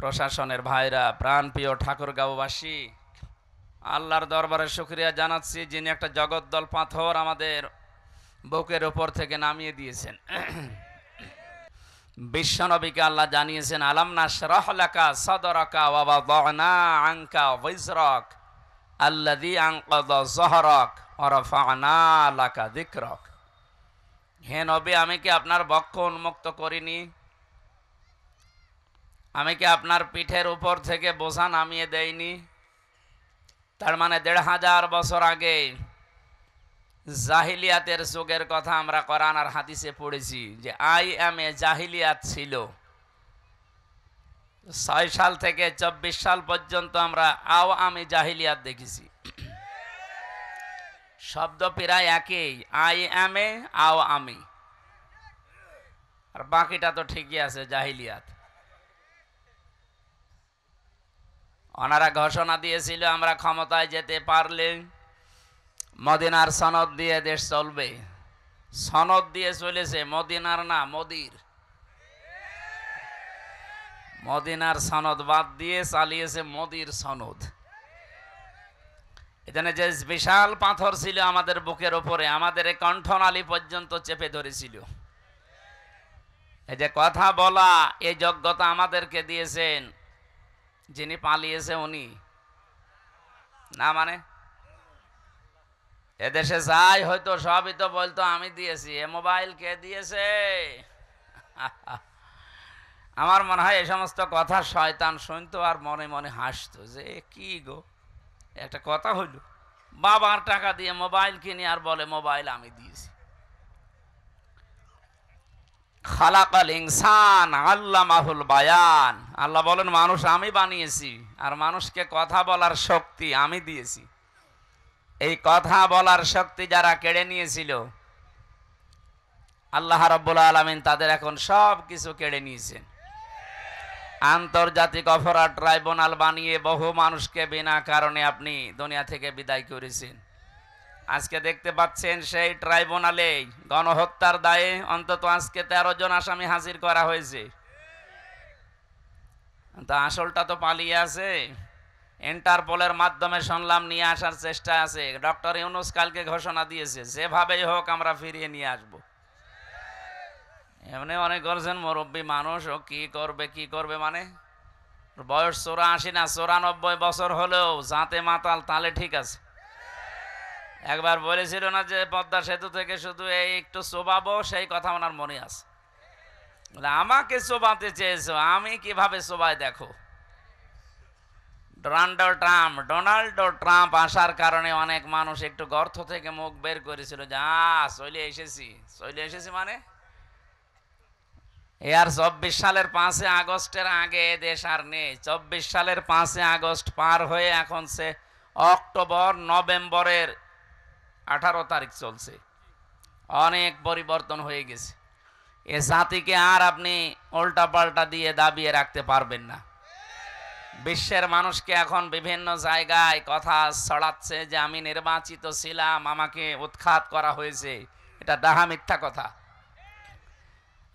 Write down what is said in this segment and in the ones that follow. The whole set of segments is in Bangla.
প্রশাসনের ভাইরা প্রাণপ্রিয় ঠাকুরগাঁওবাসী আল্লাহর দরবারে শুক্রিয়া জানাচ্ছি যিনি একটা জগদ্দল পাথর আমাদের বুকের ওপর থেকে নামিয়ে দিয়েছেন বিশ্বনবীকে আল্লাহ জানিয়েছেন আলাম নাসরাহ সদরকা ওয়াবা দহনা আঙ্কা বৈজরক আল্লাদি আঙ্কদ জহরক অরফানা দিকরক হে নবী আমি কি আপনার বক্ষ উন্মুক্ত করিনি আমি কি আপনার পিঠের উপর থেকে বোঝা নামিয়ে দেয়নি তার মানে দেড় হাজার বছর আগে জাহিলিয়াতের যুগের কথা আমরা কোরআন আর হাদিসে পড়েছি যে আই এম এ জাহিলিয়াত ছিল ছয় সাল থেকে চব্বিশ সাল পর্যন্ত আমরা আও আমি জাহিলিয়াত দেখেছি শব্দ প্রায় একই আই এম এ আও আমি আর বাকিটা তো ঠিকই আছে জাহিলিয়াত ওনারা ঘোষণা দিয়েছিল আমরা ক্ষমতায় যেতে পারলে মদিনার সনদ দিয়ে দেশ চলবে সনদ দিয়ে চলেছে মদিনার না মদির মদিনার সনদ বাদ দিয়ে চালিয়েছে মদির সনদ এখানে যে বিশাল পাথর ছিল আমাদের বুকের ওপরে আমাদের কণ্ঠনালী পর্যন্ত চেপে ধরেছিল এই যে কথা বলা এই যোগ্যতা আমাদেরকে দিয়েছেন যিনি পালিয়েছে উনি না মানে এদেশে যাই হয়তো সবই তো বলতো আমি দিয়েছি এ মোবাইল কে দিয়েছে আমার মনে হয় এই সমস্ত কথা শয়তান শুনতো আর মনে মনে হাসতো যে কি গো একটা কথা হইল বাবার টাকা দিয়ে মোবাইল কিনে আর বলে মোবাইল আমি দিয়েছি খালাকাল ইনসান আল্লাহ মাহুল বায়ান আল্লাহ বলেন মানুষ আমি বানিয়েছি আর মানুষকে কথা বলার শক্তি আমি দিয়েছি এই কথা বলার শক্তি যারা কেড়ে নিয়েছিল আল্লাহ রব্বুল আলমিন তাদের এখন সব কিছু কেড়ে নিয়েছেন আন্তর্জাতিক অপরাধ ট্রাইব্যুনাল বানিয়ে বহু মানুষকে বিনা কারণে আপনি দুনিয়া থেকে বিদায় করেছেন আজকে দেখতে পাচ্ছেন সেই ট্রাইব্যুনালে গণহত্যার দায়ে অন্তত আজকে তেরো জন আসামি হাজির করা হয়েছে তা আসলটা তো পালিয়ে আছে ইন্টারপোলের মাধ্যমে সংলাম নিয়ে আসার চেষ্টা আছে ডক্টর ইউনুস কালকে ঘোষণা দিয়েছে যেভাবেই হোক আমরা ফিরিয়ে নিয়ে আসব এমনি অনেক করছেন মুরব্বী মানুষ ও কি করবে কি করবে মানে বয়স চোরা আশি না চোরানব্বই বছর হলেও জাতে মাতাল তালে ঠিক আছে একবার বলেছিল না যে পদ্মা সেতু থেকে শুধু এই একটু চোবাবো সেই কথা ওনার মনে আছে বলে আমাকে চোবাতে চেয়েছ আমি কিভাবে চোবাই দেখো ডোনাল্ড ট্রাম্প ডোনাল্ড ট্রাম্প আসার কারণে অনেক মানুষ একটু গর্ত থেকে মুখ বের করেছিল যে আ চলে এসেছি চলে এসেছি মানে এ আর চব্বিশ সালের পাঁচে আগস্টের আগে দেশ আর নেই চব্বিশ সালের পাঁচে আগস্ট পার হয়ে এখন সে অক্টোবর নভেম্বরের আঠারো তারিখ চলছে অনেক পরিবর্তন হয়ে গেছে এ জাতিকে আর আপনি উল্টা পাল্টা দিয়ে দাবিয়ে রাখতে পারবেন না বিশ্বের মানুষকে এখন বিভিন্ন জায়গায় কথা ছড়াচ্ছে যে আমি নির্বাচিত ছিলাম আমাকে উৎখাত করা হয়েছে এটা দাহা মিথ্যা কথা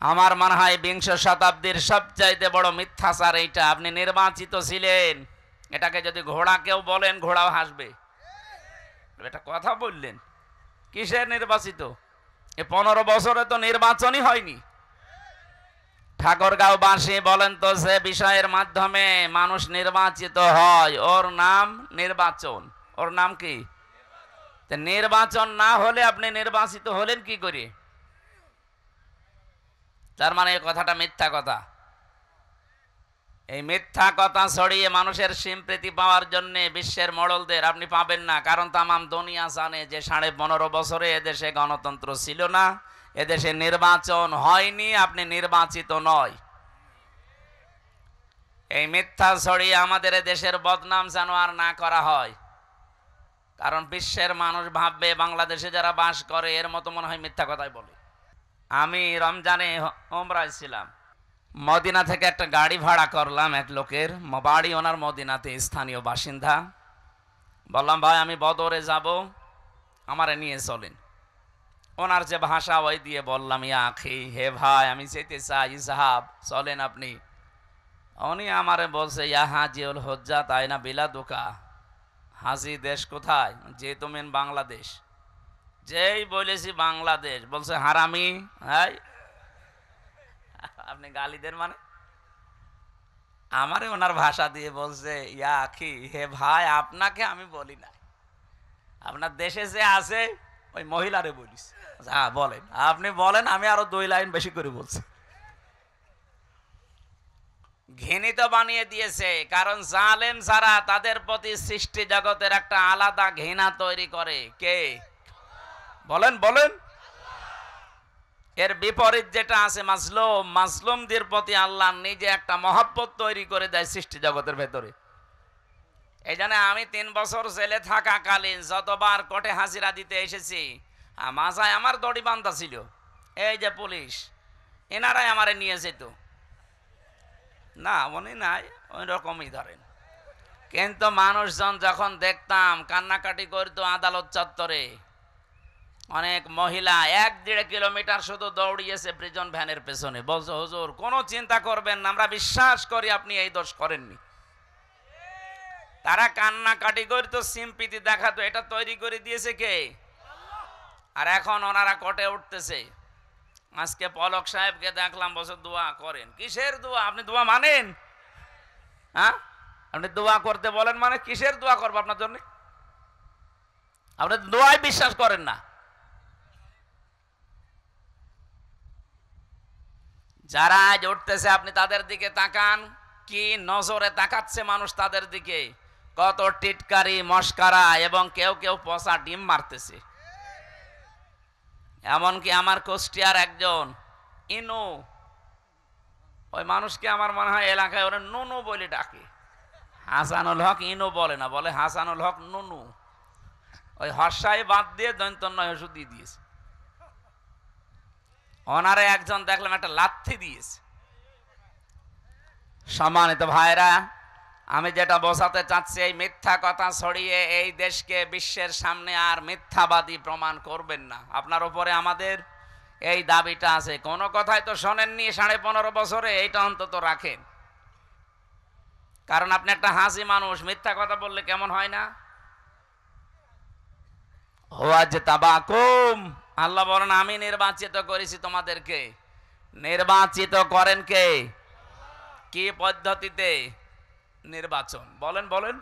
আমার মনে হয় বিংশ শতাব্দীর সবচাইতে বড় মিথ্যাচার এইটা আপনি নির্বাচিত ছিলেন এটাকে যদি ঘোড়া কেউ বলেন ঘোড়াও হাসবে তাহলে একটা কথা বললেন কিসের নির্বাচিত এ পনেরো বছরে তো নির্বাচনই হয়নি ঠাকুরগাঁও বাসী বলেন তো সে বিষয়ের মাধ্যমে মানুষ নির্বাচিত হয় ওর নাম নির্বাচন ওর নাম কি নির্বাচন না হলে আপনি নির্বাচিত হলেন কি করে তার মানে কথাটা মিথ্যা কথা এই মিথ্যা কথা ছড়িয়ে মানুষের সিম্প্রীতি পাওয়ার জন্য বিশ্বের মডলদের আপনি পাবেন না কারণ তামাম দুনিয়া জানে যে সাড়ে পনেরো বছরে এদেশে গণতন্ত্র ছিল না এদেশে নির্বাচন হয়নি আপনি নির্বাচিত নয় এই মিথ্যা ছড়িয়ে আমাদের দেশের বদনাম যেন আর না করা হয় কারণ বিশ্বের মানুষ ভাববে বাংলাদেশে যারা বাস করে এর মতো মনে হয় মিথ্যা কথাই বলে আমি রমজানে ওমরায় ছিলাম মদিনা থেকে একটা গাড়ি ভাড়া করলাম এক লোকের বাড়ি ওনার মদিনাতে স্থানীয় বাসিন্দা বললাম ভাই আমি বদরে যাব আমারে নিয়ে চলেন ওনার যে ভাষা ওই দিয়ে বললাম ইয়া আখি হে ভাই আমি যেতে চাই ইসাহাব চলেন আপনি উনি আমারে বলছে ইয়া হাজিউল হজ্জা তাই না বিলা দোকা হাজি দেশ কোথায় যে তুমি বাংলাদেশ যেই বলেছি বাংলাদেশ বলছে হারামি হ্যাঁ আপনি গালি দেন মানে আমারে ওনার ভাষা দিয়ে বলছে ইয়া আখি হে ভাই আপনাকে আমি বলি না আপনার দেশে যে আছে ওই মহিলারে বলিস হ্যাঁ বলেন আপনি বলেন আমি আরো দুই লাইন বেশি করে বলছি ঘৃণিত বানিয়ে দিয়েছে কারণ জালেম সারা তাদের প্রতি সৃষ্টি জগতের একটা আলাদা ঘৃণা তৈরি করে কে বলেন বলেন এর বিপরীত যেটা আছে মাজলুম মাজলুমদের প্রতি আল্লাহ নিজে একটা মহাব্বত তৈরি করে দেয় সৃষ্টি জগতের ভেতরে এই জন্য আমি তিন বছর জেলে থাকাকালীন যতবার কোর্টে হাজিরা দিতে এসেছি মাঝায় আমার দড়ি বান্ধা ছিল এই যে পুলিশ এনারাই আমার নিয়ে যেত না উনি নাই ওই রকমই ধরেন কিন্তু মানুষজন যখন দেখতাম কান্নাকাটি করতো আদালত চত্বরে অনেক মহিলা এক দেড় কিলোমিটার শুধু দৌড়িয়েছে প্রিজন ভ্যানের পেছনে বলছো হুজুর কোনো চিন্তা করবেন না আমরা বিশ্বাস করি আপনি এই দোষ করেননি তারা কান্নাকাটি করে তো সিম্পিতি দেখাতো এটা তৈরি করে দিয়েছে কে আর এখন ওনারা কটে উঠতেছে আজকে পলক সাহেবকে দেখলাম বছর দোয়া করেন কিসের দোয়া আপনি দোয়া মানেন হ্যাঁ আপনি দোয়া করতে বলেন মানে কিসের দোয়া করবো আপনার জন্য আপনি দোয়ায় বিশ্বাস করেন না যারা আজ উঠতেছে আপনি তাদের দিকে তাকান কি নজরে তাকাচ্ছে মানুষ তাদের দিকে কত টিটকারি মস্কারা এবং কেউ কেউ পচা ডিম মারতেছে এমনকি আমার কোষ্টিয়ার একজন ইনু ওই মানুষকে আমার মনে হয় এলাকায় ওরা নুনু বলে ডাকে হাসানুল হক ইনু বলে না বলে হাসানুল হক নুনু ওই হর্ষায় বাদ দিয়ে দৈন্তন্য ওষুধ দিয়ে দিয়েছে ওনারে একজন দেখলাম একটা লাথি দিয়েছে সম্মানিত ভাইরা আমি যেটা বোঝাতে চাচ্ছি এই মিথ্যা কথা ছড়িয়ে এই দেশকে বিশ্বের সামনে আর মিথ্যাবাদী প্রমাণ করবেন না আপনার উপরে আমাদের এই দাবিটা আছে কোনো কথাই তো শোনেননি সাড়ে পনেরো বছরে এইটা অন্তত রাখেন কারণ আপনি একটা হাসি মানুষ মিথ্যা কথা বললে কেমন হয় না হোয়াজ তাবাকুম আল্লাহ বলেন আমি নির্বাচিত করেছি তোমাদেরকে নির্বাচিত করেন কে কি পদ্ধতিতে নির্বাচন বলেন বলেন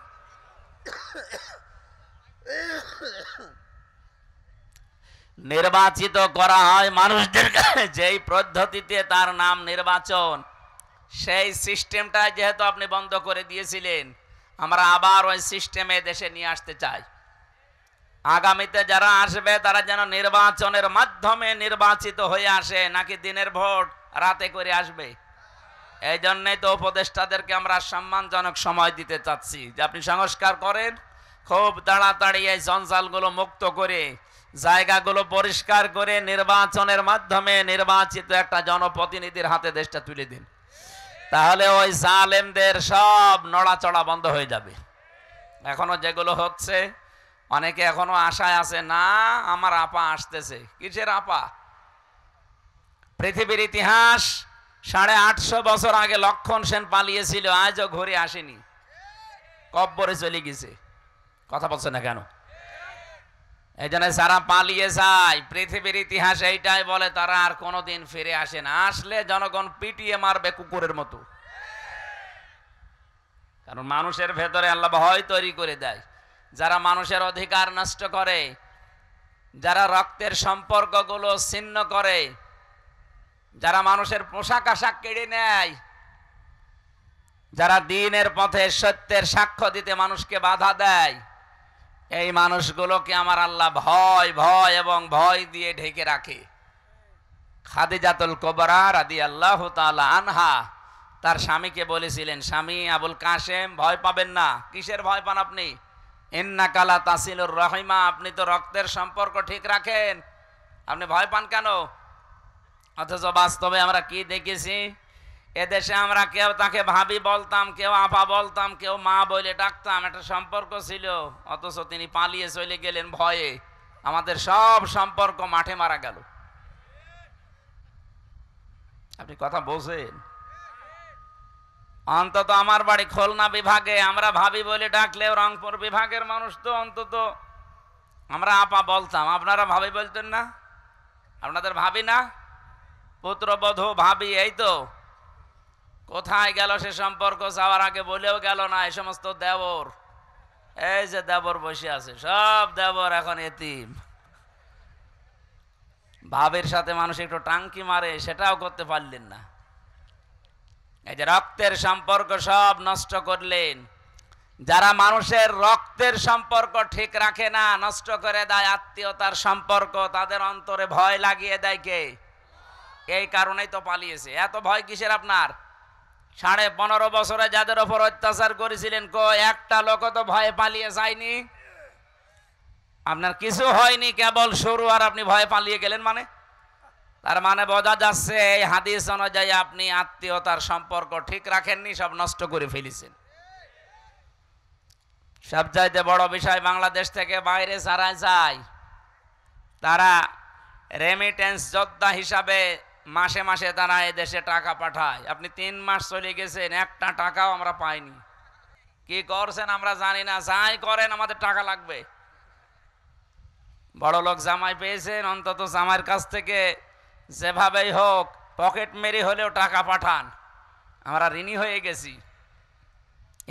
নির্বাচিত করা হয় মানুষদের যেই পদ্ধতিতে তার নাম নির্বাচন সেই সিস্টেমটা যেহেতু আপনি বন্ধ করে দিয়েছিলেন আমরা আবার ওই সিস্টেমে দেশে নিয়ে আসতে চাই আগামীতে যারা আসবে তারা যেন নির্বাচনের মাধ্যমে নির্বাচিত হয়ে আসে নাকি দিনের ভোট রাতে করে আসবে এই জন্যই তো উপদেষ্টাদেরকে আমরা সম্মানজনক সময় দিতে চাচ্ছি যে আপনি সংস্কার করেন খুব তাড়াতাড়ি এই জঞ্জালগুলো মুক্ত করে জায়গাগুলো পরিষ্কার করে নির্বাচনের মাধ্যমে নির্বাচিত একটা জনপ্রতিনিধির হাতে দেশটা তুলে দিন তাহলে ওই জালেমদের সব নড়াচড়া বন্ধ হয়ে যাবে এখনো যেগুলো হচ্ছে অনেকে এখনো আশায় আছে না আমার আপা আসতেছে কিসের আপা পৃথিবীর ইতিহাস সাড়ে আটশো বছর আগে লক্ষণ সেন পালিয়েছিল আজও ঘরে আসেনি কব্বরে চলে গেছে কথা বলছে না কেন এই জন্য যারা পালিয়ে যায় পৃথিবীর ইতিহাস এইটাই বলে তারা আর কোনোদিন ফিরে আসে না আসলে জনগণ পিটিয়ে মারবে কুকুরের মতো কারণ মানুষের ভেতরে আল্লাহ ভয় তৈরি করে দেয় যারা মানুষের অধিকার নষ্ট করে যারা রক্তের সম্পর্কগুলো ছিন্ন করে যারা মানুষের পোশাক আশাক কেড়ে নেয় যারা দিনের পথে সত্যের সাক্ষ্য দিতে মানুষকে বাধা দেয় এই মানুষগুলোকে আমার আল্লাহ ভয় ভয় এবং ভয় দিয়ে ঢেকে রাখে খাদিজাতুল কোবরা রাদি আল্লাহ আনহা তার স্বামীকে বলেছিলেন স্বামী আবুল কাশেম ভয় পাবেন না কিসের ভয় পান আপনি ইন্নাকালা তাসিলুর রহিমা আপনি তো রক্তের সম্পর্ক ঠিক রাখেন আপনি ভয় পান কেন অথচ বাস্তবে আমরা কি দেখেছি এদেশে আমরা কেউ তাকে ভাবি বলতাম কেউ আপা বলতাম কেউ মা বলে ডাকতাম একটা সম্পর্ক ছিল অথচ তিনি পালিয়ে চলে গেলেন ভয়ে আমাদের সব সম্পর্ক মাঠে মারা গেল আপনি কথা বলছেন অন্তত আমার বাড়ি খুলনা বিভাগে আমরা ভাবি বলে ডাকলেও রংপুর বিভাগের মানুষ তো অন্তত আমরা আপা বলতাম আপনারা ভাবি বলতেন না আপনাদের ভাবি না পুত্রবধূ ভাবি এই তো কোথায় গেল সে সম্পর্ক যাওয়ার আগে বলেও গেল না এই সমস্ত দেবর এই যে দেবর বসে আছে সব দেবর এখন এতিম ভাবির সাথে মানুষ একটু টাঙ্কি মারে সেটাও করতে পারলেন না এই যে রক্তের সম্পর্ক সব নষ্ট করলেন যারা মানুষের রক্তের সম্পর্ক ঠিক রাখে না নষ্ট করে দেয় আত্মীয়তার সম্পর্ক তাদের অন্তরে ভয় লাগিয়ে দেয় কে এই কারণেই তো পালিয়েছে এত ভয় কিসের আপনার সাড়ে পনেরো বছরে যাদের ওপর অত্যাচার করেছিলেন কো একটা লোক তো ভয়ে পালিয়ে যায়নি আপনার কিছু হয়নি কেবল শুরু আর আপনি ভয়ে পালিয়ে গেলেন মানে তার মানে বোঝা যাচ্ছে এই হাদিস অনুযায়ী আপনি আত্মীয়তার সম্পর্ক ঠিক রাখেননি সব নষ্ট করে ফেলেছেন চাইতে বড় বিষয় বাংলাদেশ থেকে বাইরে যারা যায় তারা রেমিটেন্স যোদ্ধা হিসাবে মাসে মাসে তারা দেশে টাকা পাঠায় আপনি তিন মাস চলে গেছেন একটা টাকাও আমরা পাইনি কি করছেন আমরা জানি না যাই করেন আমাদের টাকা লাগবে বড় লোক জামাই পেয়েছেন অন্তত জামাইয়ের কাছ থেকে যেভাবেই হোক পকেট মেরি হলেও টাকা পাঠান আমরা ঋণী হয়ে গেছি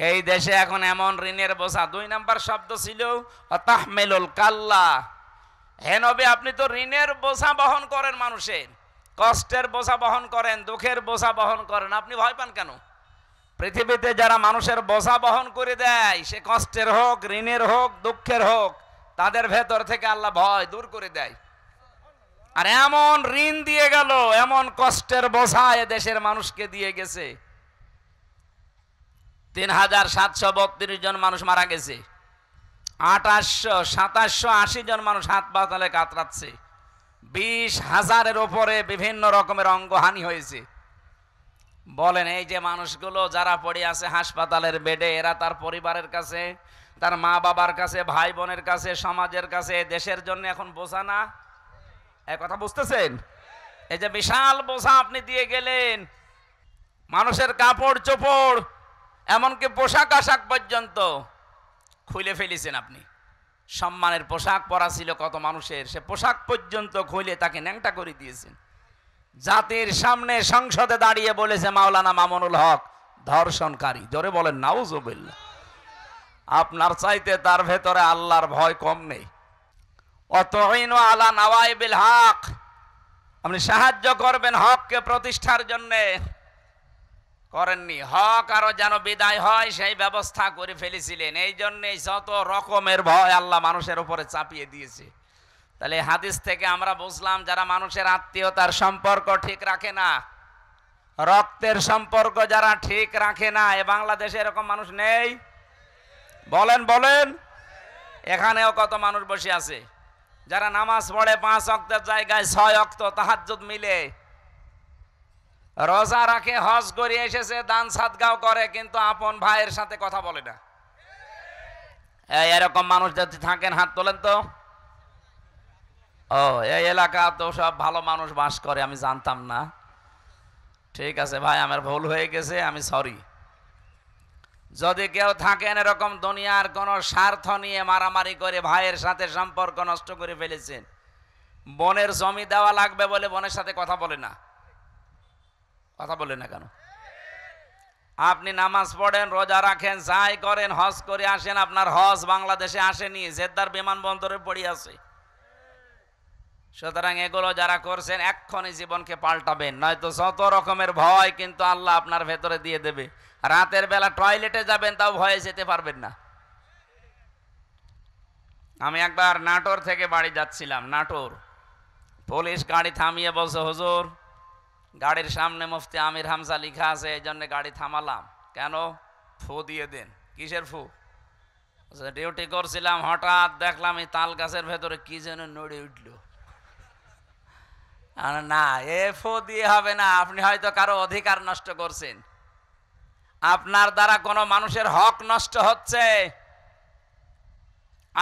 এই দেশে এখন এমন ঋণের বোঝা দুই নাম্বার শব্দ ছিল অতাহমেলুল কাল্লা হেন হবে আপনি তো ঋণের বোঝা বহন করেন মানুষের কষ্টের বোঝা বহন করেন দুঃখের বোঝা বহন করেন আপনি ভয় পান কেন পৃথিবীতে যারা মানুষের বোঝা বহন করে দেয় সে কষ্টের হোক ঋণের হোক দুঃখের হোক তাদের ভেতর থেকে আল্লাহ ভয় দূর করে দেয় আর এমন ঋণ দিয়ে গেল এমন কষ্টের বোঝা দেশের মানুষকে দিয়ে গেছে তিন হাজার সাতশো বত্রিশ জন মানুষ মারা গেছে আঠাশশো সাতাশশো আশি জন মানুষ হাত পাতালে কাতরাচ্ছে বিশ হাজারের ওপরে বিভিন্ন রকমের অঙ্গহানি হয়েছে বলেন এই যে মানুষগুলো যারা পড়ে আছে হাসপাতালের বেডে এরা তার পরিবারের কাছে তার মা বাবার কাছে ভাই বোনের কাছে সমাজের কাছে দেশের জন্য এখন বোঝা না কথা বুঝতেছেন এই যে বিশাল বোঝা আপনি দিয়ে গেলেন মানুষের কাপড় চোপড় এমনকি পোশাক আশাক পর্যন্ত খুলে ফেলেছেন আপনি সম্মানের পোশাক পরা ছিল কত মানুষের সে পোশাক পর্যন্ত খুলে তাকে ন্যাংটা করে দিয়েছেন জাতির সামনে সংসদে দাঁড়িয়ে বলেছে মাওলানা মামুনুল হক ধর্ষণকারী জোরে বলেন নাউজুবিল্লা আপনার চাইতে তার ভেতরে আল্লাহর ভয় কম নেই অতইন আলা নওয়াইবিল হক আপনি সাহায্য করবেন হককে প্রতিষ্ঠার জন্যে করেননি হক আরও যেন বিদায় হয় সেই ব্যবস্থা করে ফেলেছিলেন এই জন্যেই যত রকমের ভয় আল্লাহ মানুষের উপরে চাপিয়ে দিয়েছে তাহলে হাদিস থেকে আমরা বুঝলাম যারা মানুষের আত্মীয়তার সম্পর্ক ঠিক রাখে না রক্তের সম্পর্ক যারা ঠিক রাখে না এ বাংলাদেশে এরকম মানুষ নেই বলেন বলেন এখানেও কত মানুষ বসে আছে যারা নামাজ পড়ে পাঁচ অক্তের জায়গায় ছয় অক্ত তাহাজুদ মিলে রোজা রাখে হজ করে এসেছে দান সাদগাও করে কিন্তু আপন ভাইয়ের সাথে কথা বলে না এরকম মানুষ যদি থাকেন হাত তোলেন তো ও এই এলাকা তো সব ভালো মানুষ বাস করে আমি জানতাম না ঠিক আছে ভাই আমার ভুল হয়ে গেছে আমি সরি যদি কেউ থাকেন এরকম দুনিয়ার কোনো স্বার্থ নিয়ে মারামারি করে ভাইয়ের সাথে সম্পর্ক নষ্ট করে ফেলেছেন বনের জমি দেওয়া লাগবে বলে বনের সাথে কথা বলে না কথা বলে না কেন আপনি নামাজ পড়েন রোজা রাখেন যাই করেন হজ করে আসেন আপনার হজ বাংলাদেশে আসেনি জেদ্দার বিমানবন্দরে পড়ে আছে সুতরাং এগুলো যারা করছেন এক্ষণে জীবনকে পাল্টাবেন নয়তো যত রকমের ভয় কিন্তু আল্লাহ আপনার ভেতরে দিয়ে দেবে রাতের বেলা টয়লেটে যাবেন তাও ভয়ে যেতে পারবেন না আমি একবার নাটোর থেকে বাড়ি যাচ্ছিলাম নাটোর পুলিশ গাড়ি থামিয়ে বলছে হজুর গাড়ির সামনে মুফতি আমির হামসা লিখা আছে এই জন্য গাড়ি থামালাম কেন ফু দিয়ে দিন কিসের ফু ডিউটি করছিলাম হঠাৎ দেখলাম এই তাল গাছের ভেতরে কি যেন নড়ে উঠল না এ ফু দিয়ে হবে না আপনি হয়তো কারো অধিকার নষ্ট করছেন আপনার দ্বারা কোনো মানুষের হক নষ্ট হচ্ছে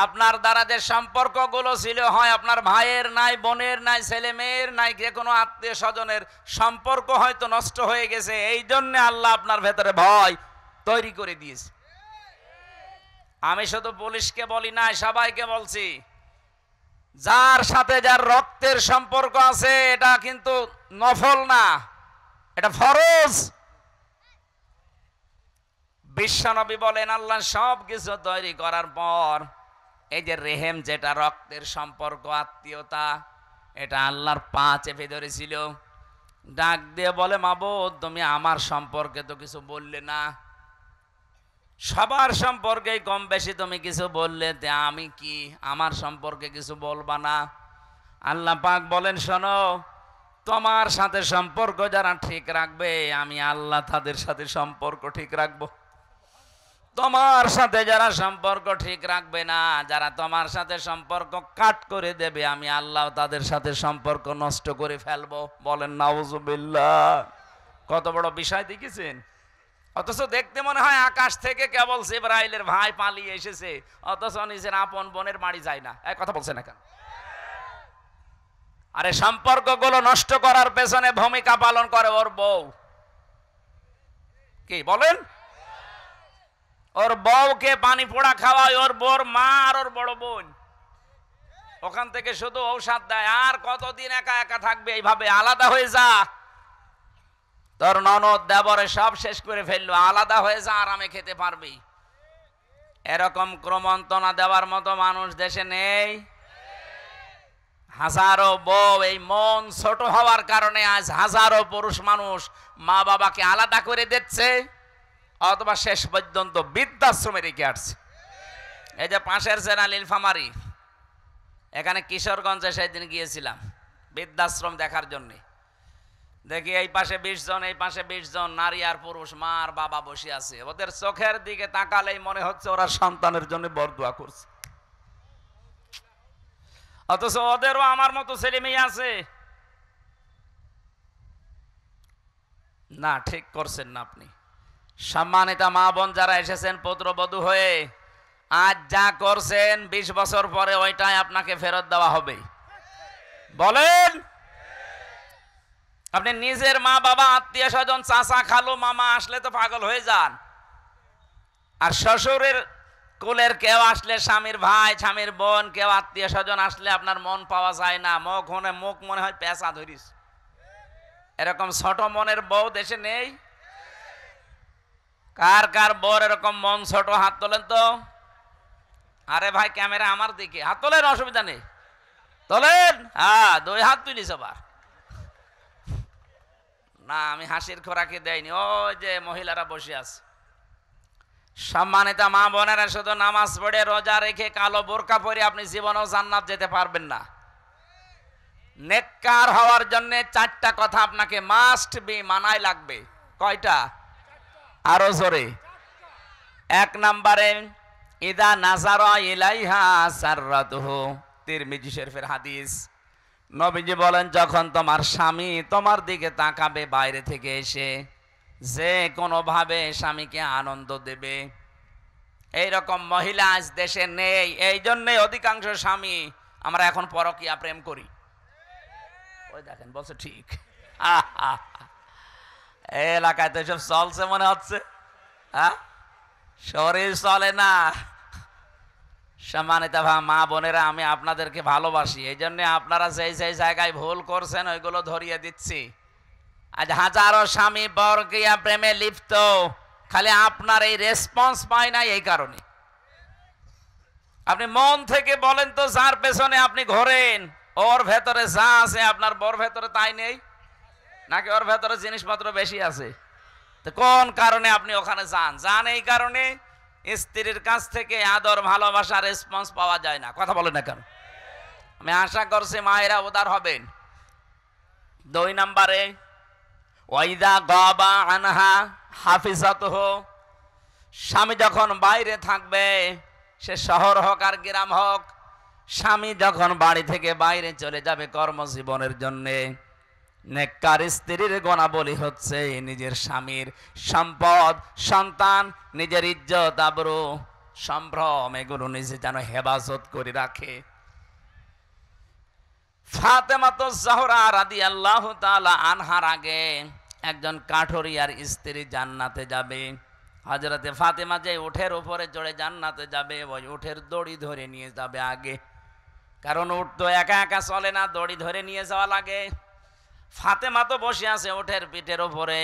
আপনার দ্বারা যে সম্পর্কগুলো ছিল হয় আপনার ভাইয়ের নাই বোনের নাই ছেলে মেয়ের নাই যে কোনো আত্মীয় স্বজনের সম্পর্ক হয়তো নষ্ট হয়ে গেছে এই জন্য আল্লাহ আপনার ভেতরে ভয় তৈরি করে দিয়েছে আমি শুধু পুলিশকে বলি নাই সবাইকে বলছি যার সাথে যার রক্তের সম্পর্ক আছে এটা কিন্তু নফল না এটা ফরজ বিশ্বনবী বলেন আল্লাহ সব কিছু তৈরি করার পর এই যে রেহেম যেটা রক্তের সম্পর্ক আত্মীয়তা এটা আল্লাহর পা চেপে ধরেছিল ডাক দিয়ে বলে মাবো তুমি আমার সম্পর্কে তো কিছু বললে না সবার সম্পর্কে কম বেশি তুমি কিছু বললে তে আমি কি আমার সম্পর্কে কিছু বলবা না আল্লাহ পাক বলেন শোনো তোমার সাথে সম্পর্ক যারা ঠিক রাখবে আমি আল্লাহ তাদের সাথে সম্পর্ক ঠিক রাখবো তোমার সাথে যারা সম্পর্ক ঠিক রাখবে না যারা তোমার সাথে সম্পর্ক কাট করে দেবে আমি আল্লাহ তাদের সাথে সম্পর্ক নষ্ট করে ফেলবো বলেন নাউজুবিল্লা কত বড় বিষয় দেখেছেন অথচ দেখতে মনে হয় আকাশ থেকে কেবল সেব্রাইলের ভাই পালিয়ে এসেছে অথচ নিজের আপন বোনের বাড়ি যায় না এক কথা বলছে না কেন আরে সম্পর্কগুলো নষ্ট করার পেছনে ভূমিকা পালন করে ওর বউ কি বলেন ওর বউকে পানি পোড়া খাওয়ায় ওর বোর মা আর ওর বড় বোন ওখান থেকে শুধু ঔষধ দেয় আর কতদিন একা একা থাকবে এইভাবে আলাদা হয়ে যা তোর ননদ দেবরে সব শেষ করে ফেললো আলাদা হয়ে যা আরামে খেতে পারবি এরকম ক্রমন্তনা দেওয়ার মতো মানুষ দেশে নেই হাজারো বউ এই মন ছোট হওয়ার কারণে আজ হাজারো পুরুষ মানুষ মা বাবাকে আলাদা করে দিচ্ছে অথবা শেষ পর্যন্ত বৃদ্ধাশ্রমে রেখে আসছে এই যে পাশের সেনা লিলফামারি এখানে কিশোরগঞ্জে সেদিন গিয়েছিলাম বৃদ্ধাশ্রম দেখার জন্যে দেখি এই পাশে বিশ জন এই পাশে বিশ জন নারী আর পুরুষ মা আর বাবা বসে আছে ওদের চোখের দিকে তাকালেই মনে হচ্ছে ওরা সন্তানের জন্য বরদুয়া করছে অথচ ওদেরও আমার মতো ছেলে মেয়ে আছে না ঠিক করছেন না আপনি সম্মানিতা মা বোন যারা এসেছেন পুত্রবধূ হয়ে আজ যা করছেন ২০ বছর পরে ওইটাই আপনাকে ফেরত দেওয়া হবে বলেন আপনি নিজের মা বাবা আত্মীয় স্বজন চাচা খালো মামা আসলে তো পাগল হয়ে যান আর শ্বশুরের কুলের কেউ আসলে স্বামীর ভাই স্বামীর বোন কেউ আত্মীয় স্বজন আসলে আপনার মন পাওয়া যায় না মুখ মনে মুখ মনে হয় পেঁচা ধরিস এরকম ছোট মনের বউ দেশে নেই কার কার বর এরকম মন ছোট হাত তোলেন তো আরে ভাই ক্যামেরা আমার দিকে হাত তোলেন অসুবিধা নেই তোলেন হ্যাঁ দুই হাত তুলি সবার না আমি হাসির খোরাকে দেয়নি ওই যে মহিলারা বসে আছে সম্মানিতা মা বোনেরা শুধু নামাজ পড়ে রোজা রেখে কালো বোরকা পরে আপনি জীবনেও জান্নাত যেতে পারবেন না নেককার হওয়ার জন্য চারটা কথা আপনাকে মাস্ট বি মানায় লাগবে কয়টা আরো জোরে এক নম্বরে ইদা নাজার ইলাইহা হাদিস নবীজি বলেন যখন তোমার স্বামী তোমার দিকে তাকাবে বাইরে থেকে এসে যে কোনোভাবে স্বামীকে আনন্দ দেবে এই রকম মহিলা আজ দেশে নেই এই জন্যে অধিকাংশ স্বামী আমরা এখন পরকিয়া প্রেম করি ওই দেখেন বলছে ঠিক আহ এলাকায় তো এসব চলছে মনে হচ্ছে হ্যাঁ শহরে চলে না সম্মানিত ভা মা বোনেরা আমি আপনাদেরকে ভালোবাসি এই জন্যে আপনারা যেই সেই জায়গায় ভুল করছেন ওইগুলো ধরিয়ে দিচ্ছি আজ হাজারো স্বামী গিয়া প্রেমে লিপ্ত খালি আপনার এই রেসপন্স পায় না এই কারণে আপনি মন থেকে বলেন তো যার পেছনে আপনি ঘোরেন ওর ভেতরে যা আছে আপনার বর ভেতরে তাই নেই নাকি ওর ভেতরে জিনিসপত্র বেশি আছে তো কোন কারণে আপনি ওখানে যান যান এই কারণে স্ত্রীর কাছ থেকে আদর ভালোবাসা রেসপন্স পাওয়া যায় না কথা বলেন না কেন আমি আশা করছি মায়েরা উদার হবেন দুই নম্বরে ওয়াইদা গবা আনহা হাফিজাত স্বামী যখন বাইরে থাকবে সে শহর হোক আর গ্রাম হোক স্বামী যখন বাড়ি থেকে বাইরে চলে যাবে কর্মজীবনের জন্যে নেককার স্ত্রীর গণাবলি হচ্ছে নিজের স্বামীর সম্পদ সন্তান নিজের ইজ্জত আবরু সম্ভ্রম এগুলো নিজে যেন হেফাজত করে রাখে ফাতেমাত জাহরা রাদি আল্লাহ তালা আনহার আগে একজন কাঠরিয়ার স্ত্রী জান্নাতে যাবে হজরতে ফাতেমা যে উঠের উপরে চড়ে জান্নাতে যাবে ওই উঠের দড়ি ধরে নিয়ে যাবে আগে কারণ উঠ তো একা একা চলে না দড়ি ধরে নিয়ে যাওয়া লাগে ফাতেমা তো বসে আছে ওঠের পিঠের ওপরে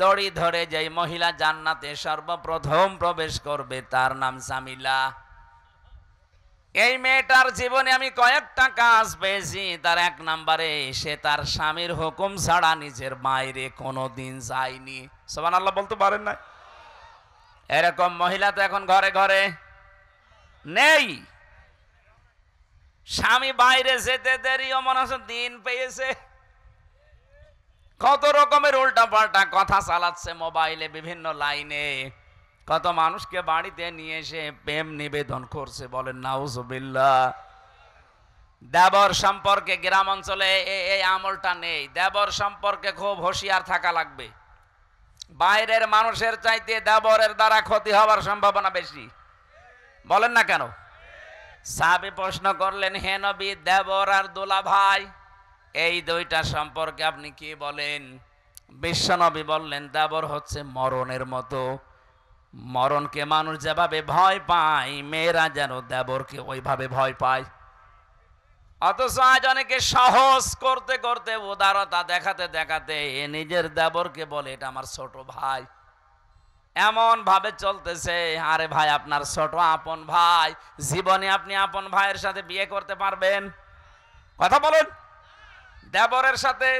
দড়ি ধরে যেই মহিলা জান্নাতে সর্বপ্রথম প্রবেশ করবে তার নাম সামিলা এই মেয়েটার জীবনে আমি কয়েকটা কাজ পেয়েছি তার এক নাম্বারে সে তার স্বামীর হুকুম ছাড়া নিজের বাইরে কোনো দিন যায়নি সোমান আল্লাহ বলতে পারেন না এরকম মহিলা তো এখন ঘরে ঘরে নেই স্বামী বাইরে যেতে দেরিও মনে হচ্ছে দিন পেয়েছে কত রকমের উল্টাপাল্টা কথা চালাচ্ছে মোবাইলে বিভিন্ন লাইনে কত মানুষকে বাড়িতে নিয়ে এসে প্রেম নিবেদন করছে বলেন নাউজুবিল্লা দেবর সম্পর্কে গ্রাম অঞ্চলে এই আমলটা নেই দেবর সম্পর্কে খুব হুঁশিয়ার থাকা লাগবে বাইরের মানুষের চাইতে দেবরের দ্বারা ক্ষতি হওয়ার সম্ভাবনা বেশি বলেন না কেন সাবি প্রশ্ন করলেন হে নবী দেবর আর দোলা ভাই এই দুইটা সম্পর্কে আপনি কি বলেন বিশ্বনবী বললেন দাবর হচ্ছে মরণের মতো মরণকে মানুষ যেভাবে ভয় পায় মেয়েরা যেন দেবরকে ওইভাবে ভয় পায় অথচ আজ অনেকে সাহস করতে করতে উদারতা দেখাতে দেখাতে নিজের দেবরকে বলে এটা আমার ছোট ভাই এমন ভাবে চলতেছে আরে ভাই আপনার ছোট আপন ভাই জীবনে আপনি আপন ভাইয়ের সাথে বিয়ে করতে পারবেন কথা বলেন দেবরের সাথে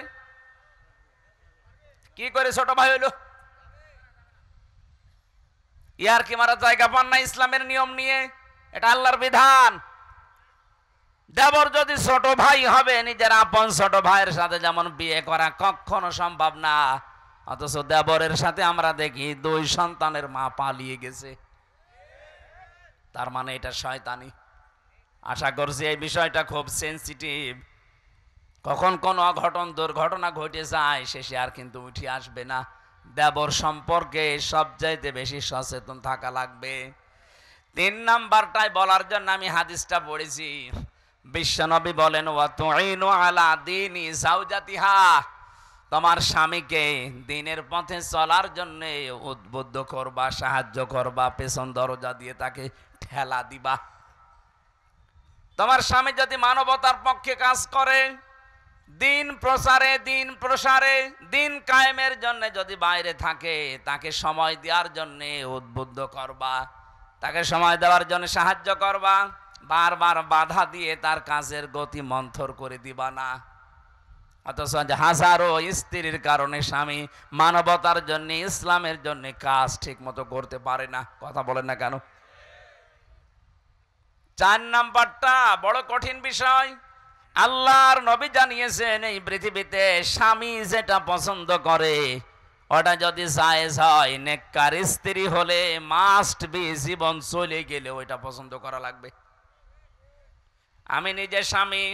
কি করে ছোট ভাই হইল ইয়ার কি মারা জায়গা পান না ইসলামের নিয়ম নিয়ে এটা আল্লাহর বিধান দেবর যদি ছোট ভাই হবে নিজের আপন ছোট ভাইয়ের সাথে যেমন বিয়ে করা কখনো সম্ভব না অথচ দেবরের সাথে আমরা দেখি দুই সন্তানের মা পালিয়ে গেছে তার মানে এটা শয়তানি আশা করছি এই বিষয়টা খুব সেন্সিটিভ কখন কোন অঘটন দুর্ঘটনা ঘটে যায় শেষে আর কিন্তু উঠে আসবে না দেবর সম্পর্কে সবচাইতে বেশি সচেতন থাকা লাগবে তিন নাম্বারটায় বলার জন্য আমি হাদিসটা পড়েছি বিশ্বনবী বলেন আলা দিনই সাউজাতিহা তোমার স্বামীকে দিনের পথে চলার জন্য উদ্বুদ্ধ করবা সাহায্য করবা পেছন দরজা দিয়ে তাকে ঠেলা দিবা তোমার স্বামী যদি মানবতার পক্ষে কাজ করে দিন প্রসারে দিন প্রসারে দিন কায়েমের জন্য যদি বাইরে থাকে তাকে সময় দেওয়ার জন্য উদ্বুদ্ধ করবা তাকে সময় দেওয়ার জন্য সাহায্য করবা বারবার বাধা দিয়ে তার কাজের গতি মন্থর করে দিবা না অথচ হাজারো স্ত্রীর কারণে স্বামী মানবতার জন্য ইসলামের জন্য কাজ ঠিক মতো করতে পারে না কথা বলেন না কেন চার নাম্বারটা বড় কঠিন বিষয় আল্লাহর নবী জানিয়েছেন এই পৃথিবীতে স্বামী যেটা পছন্দ করে ওটা যদি জায়েজ হয় নেককার স্ত্রী হলে মাস্ট বি জীবন চলে গেলে ওইটা পছন্দ করা লাগবে আমি নিজে স্বামী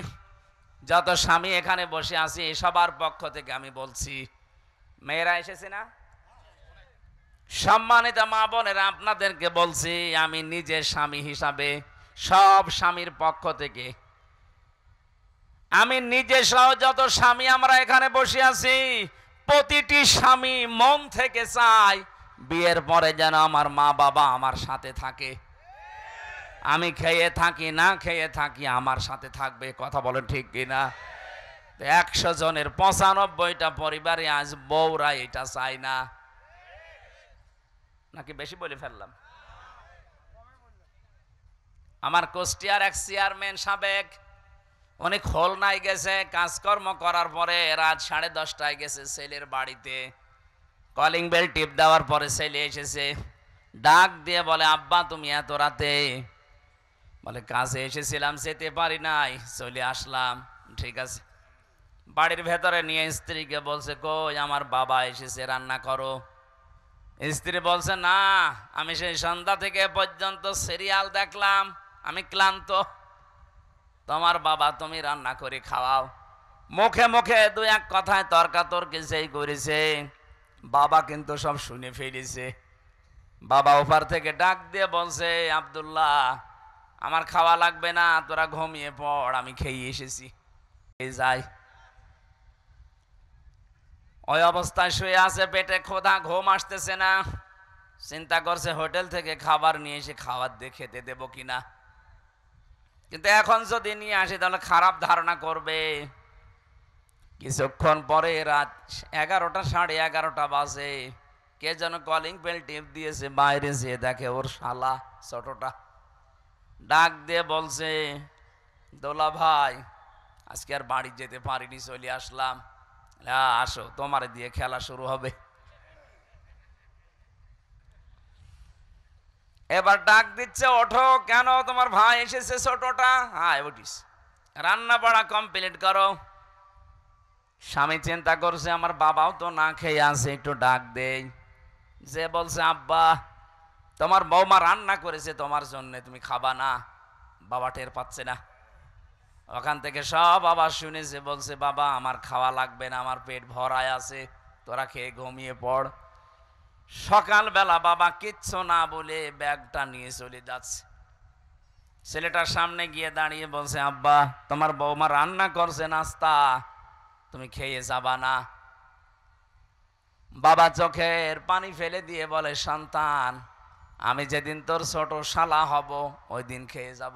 যত স্বামী এখানে বসে আছি সবার পক্ষ থেকে আমি বলছি মেয়েরা এসেছে না সম্মানিত মা বোনেরা আপনাদেরকে বলছি আমি নিজে স্বামী হিসাবে সব স্বামীর পক্ষ থেকে আমি নিজে সহ যত স্বামী আমরা এখানে বসে আছি প্রতিটি স্বামী মন থেকে চাই বিয়ের পরে যেন আমার মা বাবা আমার সাথে থাকে আমি খেয়ে থাকি না খেয়ে থাকি আমার সাথে থাকবে কথা বলেন ঠিক কিনা একশো জনের পঁচানব্বইটা পরিবারে আজ বউরা এটা চাই না নাকি বেশি বলে ফেললাম আমার কোষ্টিয়ার এক চেয়ারম্যান সাবেক উনি খোলনায় গেছে কাজকর্ম করার পরে রাত সাড়ে দশটায় গেছে ছেলের বাড়িতে কলিং বেল টিপ দেওয়ার পরে ছেলে এসেছে ডাক দিয়ে বলে আব্বা তুমি এত রাতে বলে কাজে এসেছিলাম যেতে পারি নাই চলে আসলাম ঠিক আছে বাড়ির ভেতরে নিয়ে স্ত্রীকে বলছে কই আমার বাবা এসেছে রান্না করো স্ত্রী বলছে না আমি সেই সন্ধ্যা থেকে পর্যন্ত সিরিয়াল দেখলাম আমি ক্লান্ত তোমার বাবা তুমি রান্না করে খাওয়াও মুখে মুখে দু এক কথায় তর্কাতর্কি সেই করেছে বাবা কিন্তু সব শুনে ফেলেছে বাবা ওপার থেকে ডাক দিয়ে বলছে আবদুল্লাহ আমার খাওয়া লাগবে না তোরা ঘুমিয়ে পড় আমি খেয়ে এসেছি যাই ওই অবস্থায় শুয়ে আছে পেটে খোদা ঘুম আসতেছে না চিন্তা করছে হোটেল থেকে খাবার নিয়ে এসে খাবার দিয়ে খেতে দেবো কিনা কিন্তু এখন যদি নিয়ে আসে তাহলে খারাপ ধারণা করবে কিছুক্ষণ পরে রাত এগারোটা সাড়ে এগারোটা বাজে কে যেন কলিং বেল টিপ দিয়েছে বাইরে যেয়ে দেখে ওর শালা ছোটটা ডাক দিয়ে বলছে দোলা ভাই আজকে আর বাড়ি যেতে পারিনি চলে আসলাম আসো তোমার দিয়ে খেলা শুরু হবে এবার ডাক দিচ্ছে ওঠো কেন তোমার ভাই এসেছে ছোটটা হ্যাঁ উঠিস রান্না বাড়া কমপ্লিট করো স্বামী চিন্তা করছে আমার বাবাও তো না খেয়ে আসে একটু ডাক দেই যে বলছে আব্বা তোমার বৌমা রান্না করেছে তোমার জন্য তুমি খাবা না বাবা টের পাচ্ছে না ওখান থেকে সব আবার শুনেছে বলছে বাবা আমার খাওয়া লাগবে না আমার পেট ভরায় আছে তোরা খেয়ে ঘুমিয়ে পড় সকালবেলা বাবা কিচ্ছু না বলে ব্যাগটা নিয়ে চলে যাচ্ছে ছেলেটার সামনে গিয়ে দাঁড়িয়ে বলছে আব্বা তোমার বৌমা রান্না করছে নাস্তা তুমি খেয়ে যাবা না বাবা চোখের পানি ফেলে দিয়ে বলে সন্তান আমি যেদিন তোর ছোট শালা হব ওই দিন খেয়ে যাব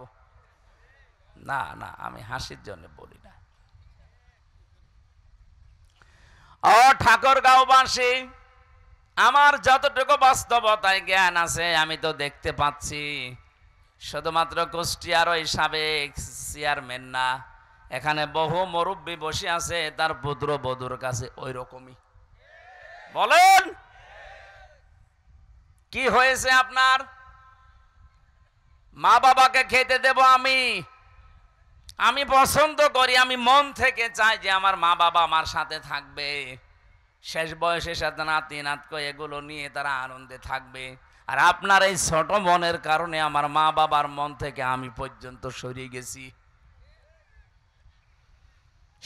না না আমি হাসির জন্য বলি না ও ঠাকুর গাঁওবাসী আমার যতটুকু বাস্তবতায় জ্ঞান আছে আমি তো দেখতে পাচ্ছি শুধুমাত্র কুষ্টিয়ার ওই সাবেক চেয়ারম্যান না এখানে বহু মুরব্বী বসে আছে তার পুত্র বধুর কাছে ওই রকমই বলেন কি হয়েছে আপনার মা বাবাকে খেতে দেব আমি আমি পছন্দ করি আমি মন থেকে চাই যে আমার মা বাবা আমার সাথে থাকবে শেষ বয়সে সাথে নাতি নাতক এগুলো নিয়ে তারা আনন্দে থাকবে আর আপনার এই ছোট মনের কারণে আমার মা বাবার মন থেকে আমি পর্যন্ত সরিয়ে গেছি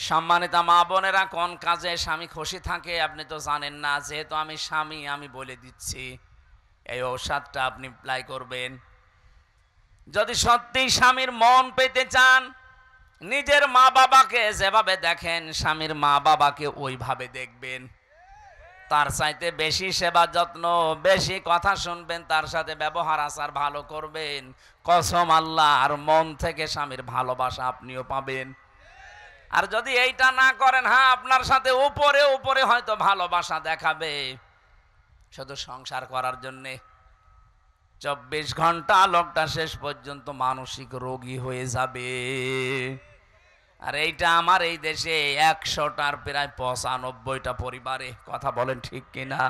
সম্মানিত মা বোনেরা কোন কাজে স্বামী খুশি থাকে আপনি তো জানেন না যেহেতু আমি স্বামী আমি বলে দিচ্ছি এই ঔষধটা আপনি প্লাই করবেন যদি সত্যি স্বামীর মন পেতে চান নিজের মা বাবাকে যেভাবে দেখেন স্বামীর মা বাবাকে ওইভাবে দেখবেন তার চাইতে বেশি সেবা যত্ন বেশি কথা শুনবেন তার সাথে ব্যবহার আচার ভালো করবেন কসম আল্লাহ আর মন থেকে স্বামীর ভালোবাসা আপনিও পাবেন আর যদি এইটা না করেন হ্যাঁ আপনার সাথে উপরে উপরে হয়তো ভালোবাসা দেখাবে শুধু সংসার করার জন্যে চব্বিশ ঘন্টা লোকটা শেষ পর্যন্ত মানসিক রোগী হয়ে যাবে আর এইটা আমার এই দেশে একশোটার প্রায় পঁচানব্বইটা পরিবারে কথা বলেন ঠিক কিনা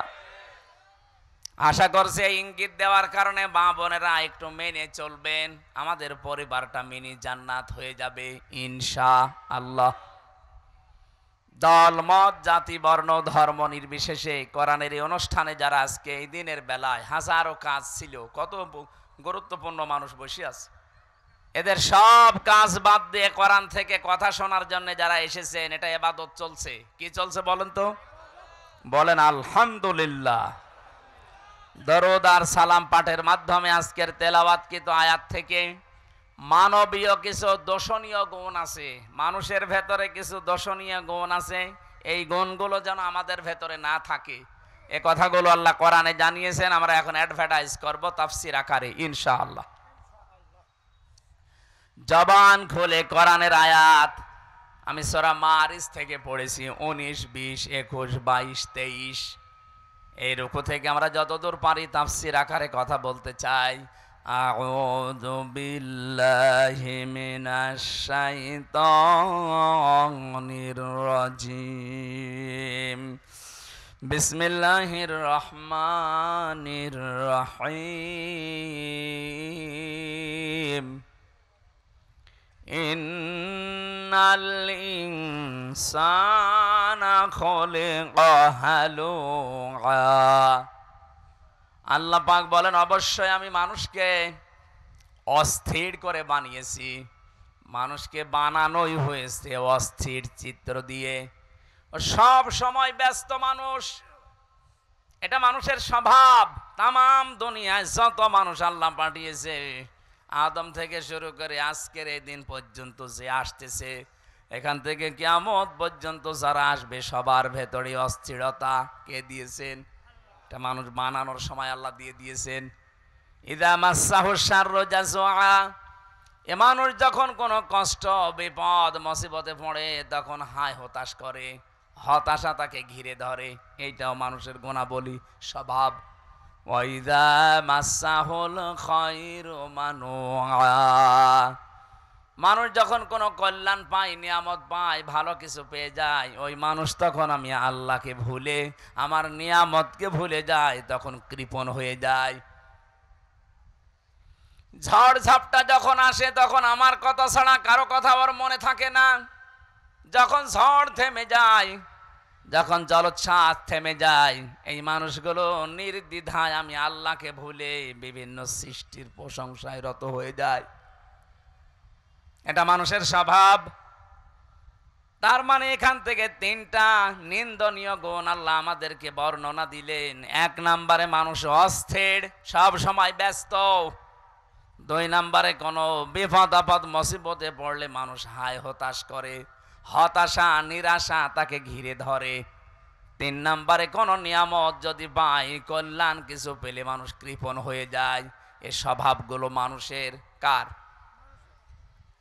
আশা করছে ইঙ্গিত দেওয়ার কারণে মা বোনেরা একটু মেনে চলবেন আমাদের পরিবারটা মিনি জান্নাত হয়ে যাবে ইনশা আল্লাহ দল মত জাতি বর্ণ ধর্ম নির্বিশেষে কোরআনের এই অনুষ্ঠানে যারা আজকে এই দিনের বেলায় হাজারো কাজ ছিল কত গুরুত্বপূর্ণ মানুষ বসে আছে এদের সব কাজ বাদ দিয়ে কোরআন থেকে কথা শোনার জন্য যারা এসেছেন এটা এবাদত চলছে কি চলছে বলেন তো বলেন আলহামদুলিল্লাহ দরদ আর সালাম পাঠের মাধ্যমে আজকের তেলাওয়াতকৃত আয়াত থেকে মানবীয় কিছু দোষণীয় গুণ আছে মানুষের ভেতরে কিছু দোষণীয় গুণ আছে এই গুণগুলো যেন আমাদের ভেতরে না থাকে এ কথাগুলো আল্লাহ কোরআনে জানিয়েছেন আমরা এখন অ্যাডভার্টাইজ করব তাফসির আকারে ইনশাআল্লাহ জবান খোলে কোরআনের আয়াত আমি সরা মারিস থেকে পড়েছি উনিশ বিশ একুশ বাইশ তেইশ এই রুকু থেকে আমরা যতদূর পারি তাফসির আকারে কথা বলতে চাই أعوذ بالله من الشيطان الرجيم بسم الله الرحمن الرحيم ইন্নাল ইনসানা খলিকা আল্লাহ পাক বলেন অবশ্যই আমি মানুষকে অস্থির করে বানিয়েছি মানুষকে বানানোই হয়েছে অস্থির চিত্র দিয়ে সব সময় ব্যস্ত মানুষ এটা মানুষের স্বভাব তাম দুনিয়ায় যত মানুষ আল্লাহ পাঠিয়েছে আদম থেকে শুরু করে আজকের এই দিন পর্যন্ত যে আসতেছে এখান থেকে কেমন পর্যন্ত যারা আসবে সবার ভেতরে অস্থিরতা কে দিয়েছেন এটা মানুষ বানানোর সময় আল্লাহ দিয়ে দিয়েছেন এ মানুষ যখন কোনো কষ্ট বিপদ মসিবতে পড়ে তখন হায় হতাশ করে হতাশা তাকে ঘিরে ধরে এইটাও মানুষের গোনা বলি স্বভাব মানুষ যখন কোনো কল্যাণ পায় নিয়ামত পায় ভালো কিছু পেয়ে যায় ওই মানুষ তখন আমি আল্লাহকে ভুলে আমার নিয়ামতকে ভুলে যায় তখন কৃপণ হয়ে যায় ঝড় ঝাপটা যখন আসে তখন আমার কথা ছাড়া কারো কথা ওর মনে থাকে না যখন ঝড় থেমে যায় যখন জলোচ্ছ্বাস থেমে যায় এই মানুষগুলো নির্দ্বিধায় আমি আল্লাহকে ভুলে বিভিন্ন সৃষ্টির প্রশংসায় রত হয়ে যায় এটা মানুষের স্বভাব তার মানে এখান থেকে তিনটা নিন্দনীয় গুণ আল্লাহ আমাদেরকে বর্ণনা দিলেন এক নাম্বারে মানুষ অস্থির সব সময় ব্যস্ত দুই নাম্বারে কোনো বিপদ আপদ মুসিবতে পড়লে মানুষ হায় হতাশ করে হতাশা নিরাশা তাকে ঘিরে ধরে তিন নাম্বারে কোনো নিয়ামত যদি বাই কল্যাণ কিছু পেলে মানুষ কৃপণ হয়ে যায় এ স্বভাবগুলো মানুষের কার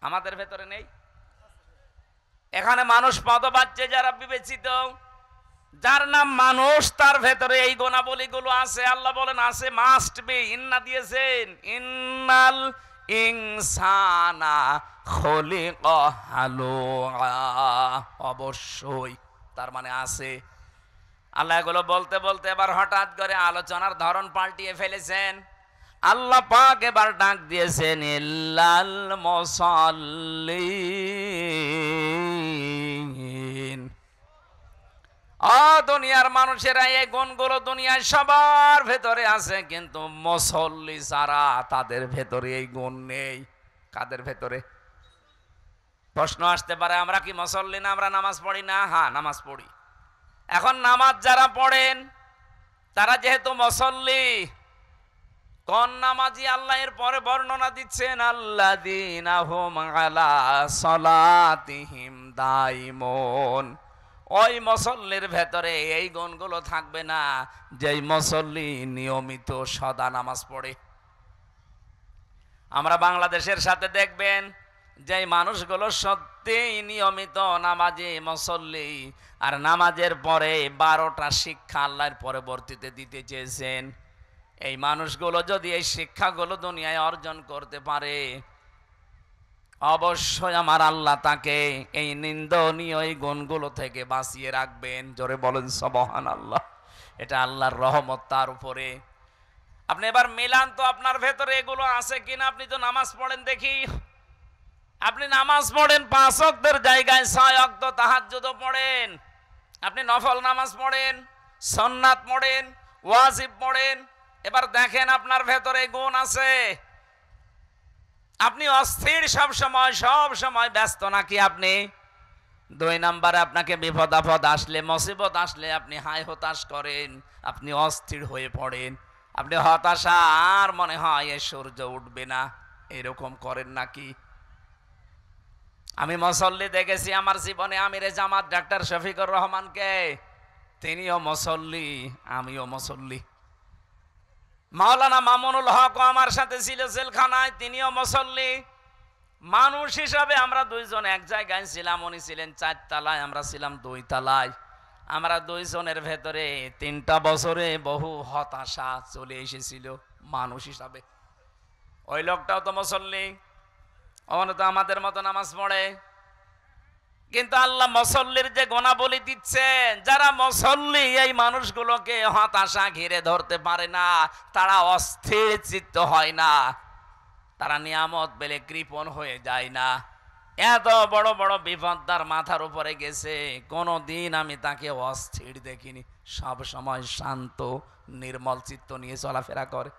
আমাদের ভেতরে নেই এখানে মানুষ পদবাচ্যে যারা বিবেচিত যার নাম মানুষ তার ভেতরে এই গুণাবলীগুলো আছে আল্লাহ বলেন আছে মাস্ট বি ইন্না দিয়েছেন ইন্নাল ইনসানা অবশ্যই তার মানে আছে আল্লাহ এগুলো বলতে বলতে এবার হঠাৎ করে আলোচনার ধরন পাল্টিয়ে ফেলেছেন আল্লাহ পাক এবার ডাক দিয়েছেন দুনিয়ার মানুষেরা এই গুণগুলো দুনিয়ায় সবার ভেতরে আছে কিন্তু মুসল্লি সারা তাদের ভেতরে এই গুণ নেই কাদের ভেতরে প্রশ্ন আসতে পারে আমরা কি মুসল্লি না আমরা নামাজ পড়ি না হ্যাঁ নামাজ পড়ি এখন নামাজ যারা পড়েন তারা যেহেতু মুসল্লি কোন নামাজি আল্লাহ এর পরে বর্ণনা দিচ্ছেন আল্লাহ দিন সলাতিহিম দাইমন ওই মুসল্লির ভেতরে এই গুণগুলো থাকবে না যেই মুসল্লি নিয়মিত সদা নামাজ পড়ে আমরা বাংলাদেশের সাথে দেখবেন যে মানুষগুলো সত্যিই নিয়মিত নামাজে মসল্লি আর নামাজের পরে বারোটা শিক্ষা আল্লাহর পরবর্তীতে দিতে চেয়েছেন এই মানুষগুলো যদি এই শিক্ষাগুলো দুনিয়ায় অর্জন করতে পারে অবশ্যই আমার আল্লাহ তাকে এই নিন্দনীয় এই গুণগুলো থেকে বাঁচিয়ে রাখবেন জোরে বলেন সবহান আল্লাহ এটা আল্লাহর রহমত তার উপরে আপনি এবার মিলান তো আপনার ভেতরে এগুলো আছে কিনা আপনি তো নামাজ পড়েন দেখি আপনি নামাজ পড়েন পাঁচ অক্তের জায়গায় ছয় অক্ত তাহাজ্যুদও পড়েন আপনি নফল নামাজ পড়েন সন্নাথ পড়েন ওয়াজিব পড়েন এবার দেখেন আপনার ভেতরে গুণ আছে আপনি অস্থির সব সময় সব সময় ব্যস্ত নাকি আপনি দুই নাম্বারে আপনাকে বিপদ আপদ আসলে মুসিবত আসলে আপনি হাই হতাশ করেন আপনি অস্থির হয়ে পড়েন আপনি হতাশা আর মনে হয় এ সূর্য উঠবে না এরকম করেন নাকি আমি মসল্লি দেখেছি আমার জীবনে আমিরে জামাত ডাক্তার শফিকুর রহমানকে তিনিও মসল্লি আমিও মসল্লি মাওলানা মামুনুল হক আমার সাথে ছিল জেলখানায় তিনিও মসল্লি মানুষ হিসাবে আমরা দুইজন এক জায়গায় ছিলাম উনি ছিলেন চারতলায় আমরা ছিলাম দুই তালায় আমরা দুইজনের ভেতরে তিনটা বছরে বহু হতাশা চলে এসেছিল মানুষ হিসাবে ওই লোকটাও তো মুসল্লি তো আমাদের মতো নামাজ পড়ে কিন্তু আল্লাহ মসল্লির যে গোনাবলি দিচ্ছেন যারা মসল্লি এই মানুষগুলোকে হতাশা ঘিরে ধরতে পারে না তারা অস্থির চিত্ত হয় না তারা নিয়ামত পেলে কৃপণ হয়ে যায় না এত বড় বড় বিপদ তার মাথার উপরে গেছে কোনো দিন আমি তাকে অস্থির দেখিনি সব সময় শান্ত নির্মল চিত্ত নিয়ে চলাফেরা করে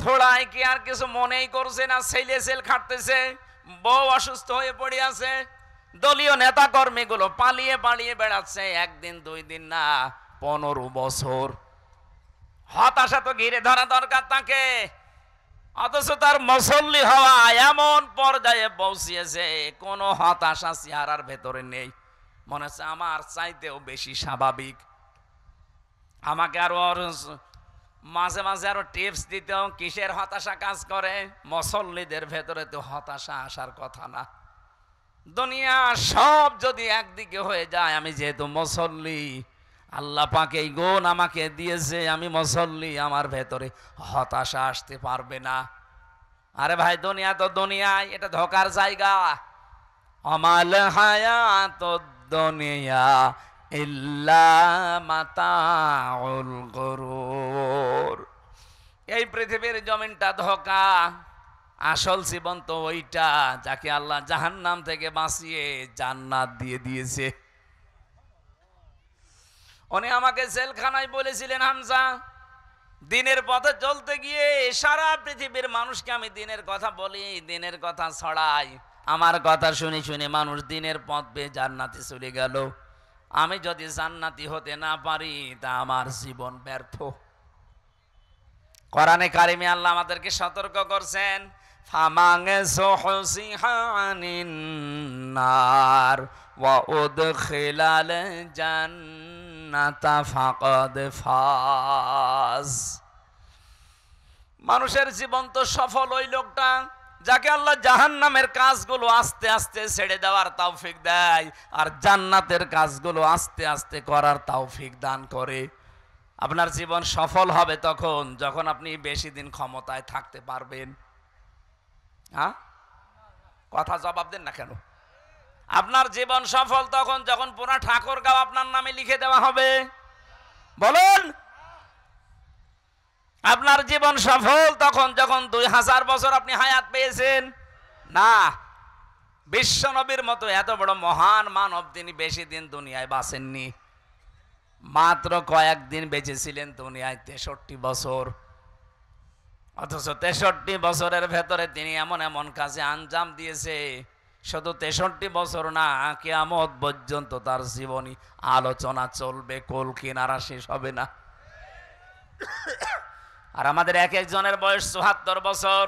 থোড়ায় কি আর কিছু মনেই করছে না ছেলে সেল খাটতেছে বউ অসুস্থ হয়ে পড়ে আছে দলীয় নেতা কর্মীগুলো পালিয়ে পালিয়ে বেড়াচ্ছে একদিন দুই দিন না পনেরো বছর হতাশা তো ঘিরে ধরা দরকার তাকে অথচ তার মসল্লি হওয়া এমন পর্যায়ে পৌঁছিয়েছে কোনো হতাশা চেহারার ভেতরে নেই মনে হচ্ছে আমার চাইতেও বেশি স্বাভাবিক আমাকে আরো মাঝে মাঝে আরো টিপস দিতেও কিসের হতাশা কাজ করে মুসল্লিদের ভেতরে তো হতাশা আসার কথা না দুনিয়া সব যদি একদিকে হয়ে যায় আমি যেহেতু মুসল্লি আল্লাহ পাকে এই গুণ আমাকে দিয়েছে আমি মুসল্লি আমার ভেতরে হতাশা আসতে পারবে না আরে ভাই দুনিয়া তো দুনিয়ায় এটা ধোকার জায়গা অমাল হায়াত দুনিয়া এই পৃথিবীর জমিনটা ধোকা আসল জীবন তো ওইটা যাকে আল্লাহ জাহান্নাম থেকে বাঁচিয়ে জান্নাত দিয়ে দিয়েছে উনি আমাকে জেলখানায় বলেছিলেন হামজা দিনের পথে চলতে গিয়ে সারা পৃথিবীর মানুষকে আমি দিনের কথা বলি দিনের কথা ছড়াই আমার কথা শুনে শুনে মানুষ দিনের পথ পেয়ে জান্নাতে চলে গেল আমি যদি জান্নাতি হতে না পারি তা আমার জীবন ব্যর্থ কোরআনে কারিমে আল্লাহ আমাদেরকে সতর্ক করছেন ফামাঙে ফাজ মানুষের জীবন তো সফল ওই লোকটা যাকে আল্লাহ জাহান নামের কাজগুলো আস্তে আস্তে ছেড়ে দেওয়ার তাওফিক দেয় আর জান্নাতের কাজগুলো আস্তে আস্তে করার তাওফিক দান করে আপনার জীবন সফল হবে তখন যখন আপনি বেশি দিন ক্ষমতায় থাকতে পারবেন হ্যাঁ কথা জবাব দেন না কেন আপনার জীবন সফল তখন যখন পুরা ঠাকুর গাও আপনার নামে লিখে দেওয়া হবে বলো আপনার জীবন সফল তখন যখন দুই হাজার বছর আপনি হায়াত পেয়েছেন না বিশ্বনবীর মতো এত বড় মহান মানব তিনি বেশি দিন দুনিয়ায় বাসেননি মাত্র কয়েকদিন বেঁচেছিলেন দুনিয়ায় তেষট্টি বছর অথচ তেষট্টি বছরের ভেতরে তিনি এমন এমন কাজে আঞ্জাম দিয়েছে শুধু তেষট্টি বছর না কেয়ামত পর্যন্ত তার জীবনী আলোচনা চলবে কলকিনারা শেষ হবে না আর আমাদের এক একজনের বয়স চুহাত্তর বছর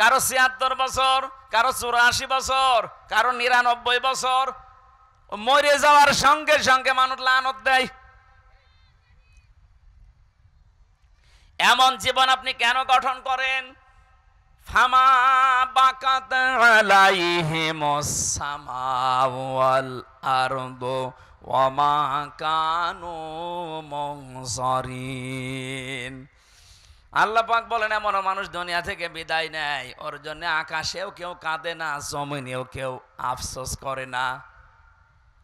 কারো ছিয়াত্তর বছর কারো চুরাশি বছর কারো নিরানব্বই বছর মরে যাওয়ার সঙ্গে সঙ্গে মানুষ লানত দেয় এমন জীবন আপনি কেন গঠন করেন ফামা আল্লাহ পাক বলেন এমন মানুষ দুনিয়া থেকে বিদায় নেয় ওর জন্য আকাশেও কেউ কাঁদে না জমিনেও কেউ আফসোস করে না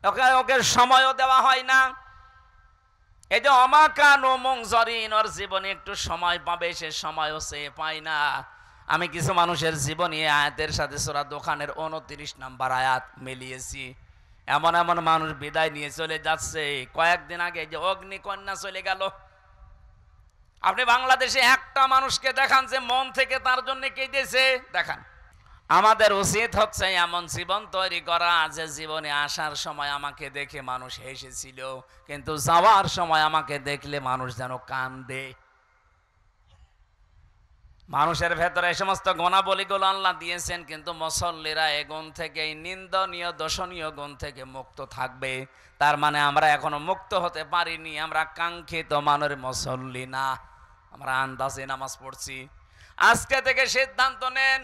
ওকে ওকে সময়ও দেওয়া হয় না এই যে অমাকান ও মংজরিন ওর জীবনে একটু সময় পাবে সে সময়ও সে পায় না আমি কিছু মানুষের জীবনী আয়াতের সাথে সোরা দোকানের উনত্রিশ নাম্বার আয়াত মিলিয়েছি এমন এমন মানুষ বিদায় নিয়ে চলে যাচ্ছে কয়েকদিন আগে যে অগ্নিকন্যা চলে গেল আপনি বাংলাদেশে একটা মানুষকে দেখান যে মন থেকে তার জন্য কেঁদেছে দেখান আমাদের উচিত হচ্ছে এমন জীবন তৈরি করা যে জীবনে আসার সময় আমাকে দেখে মানুষ হেসেছিল কিন্তু যাওয়ার সময় আমাকে দেখলে মানুষ যেন কান্দে মানুষের ভেতরে এই সমস্ত গুণাবলীগুলো আল্লাহ দিয়েছেন কিন্তু মুসল্লিরা এ গুণ থেকে এই নিন্দনীয় দর্শনীয় গুণ থেকে মুক্ত থাকবে তার মানে আমরা এখনো মুক্ত হতে পারিনি আমরা কাঙ্ক্ষিত মানের মুসল্লি না আমরা আন্দাজে নামাজ পড়ছি আজকে থেকে সিদ্ধান্ত নেন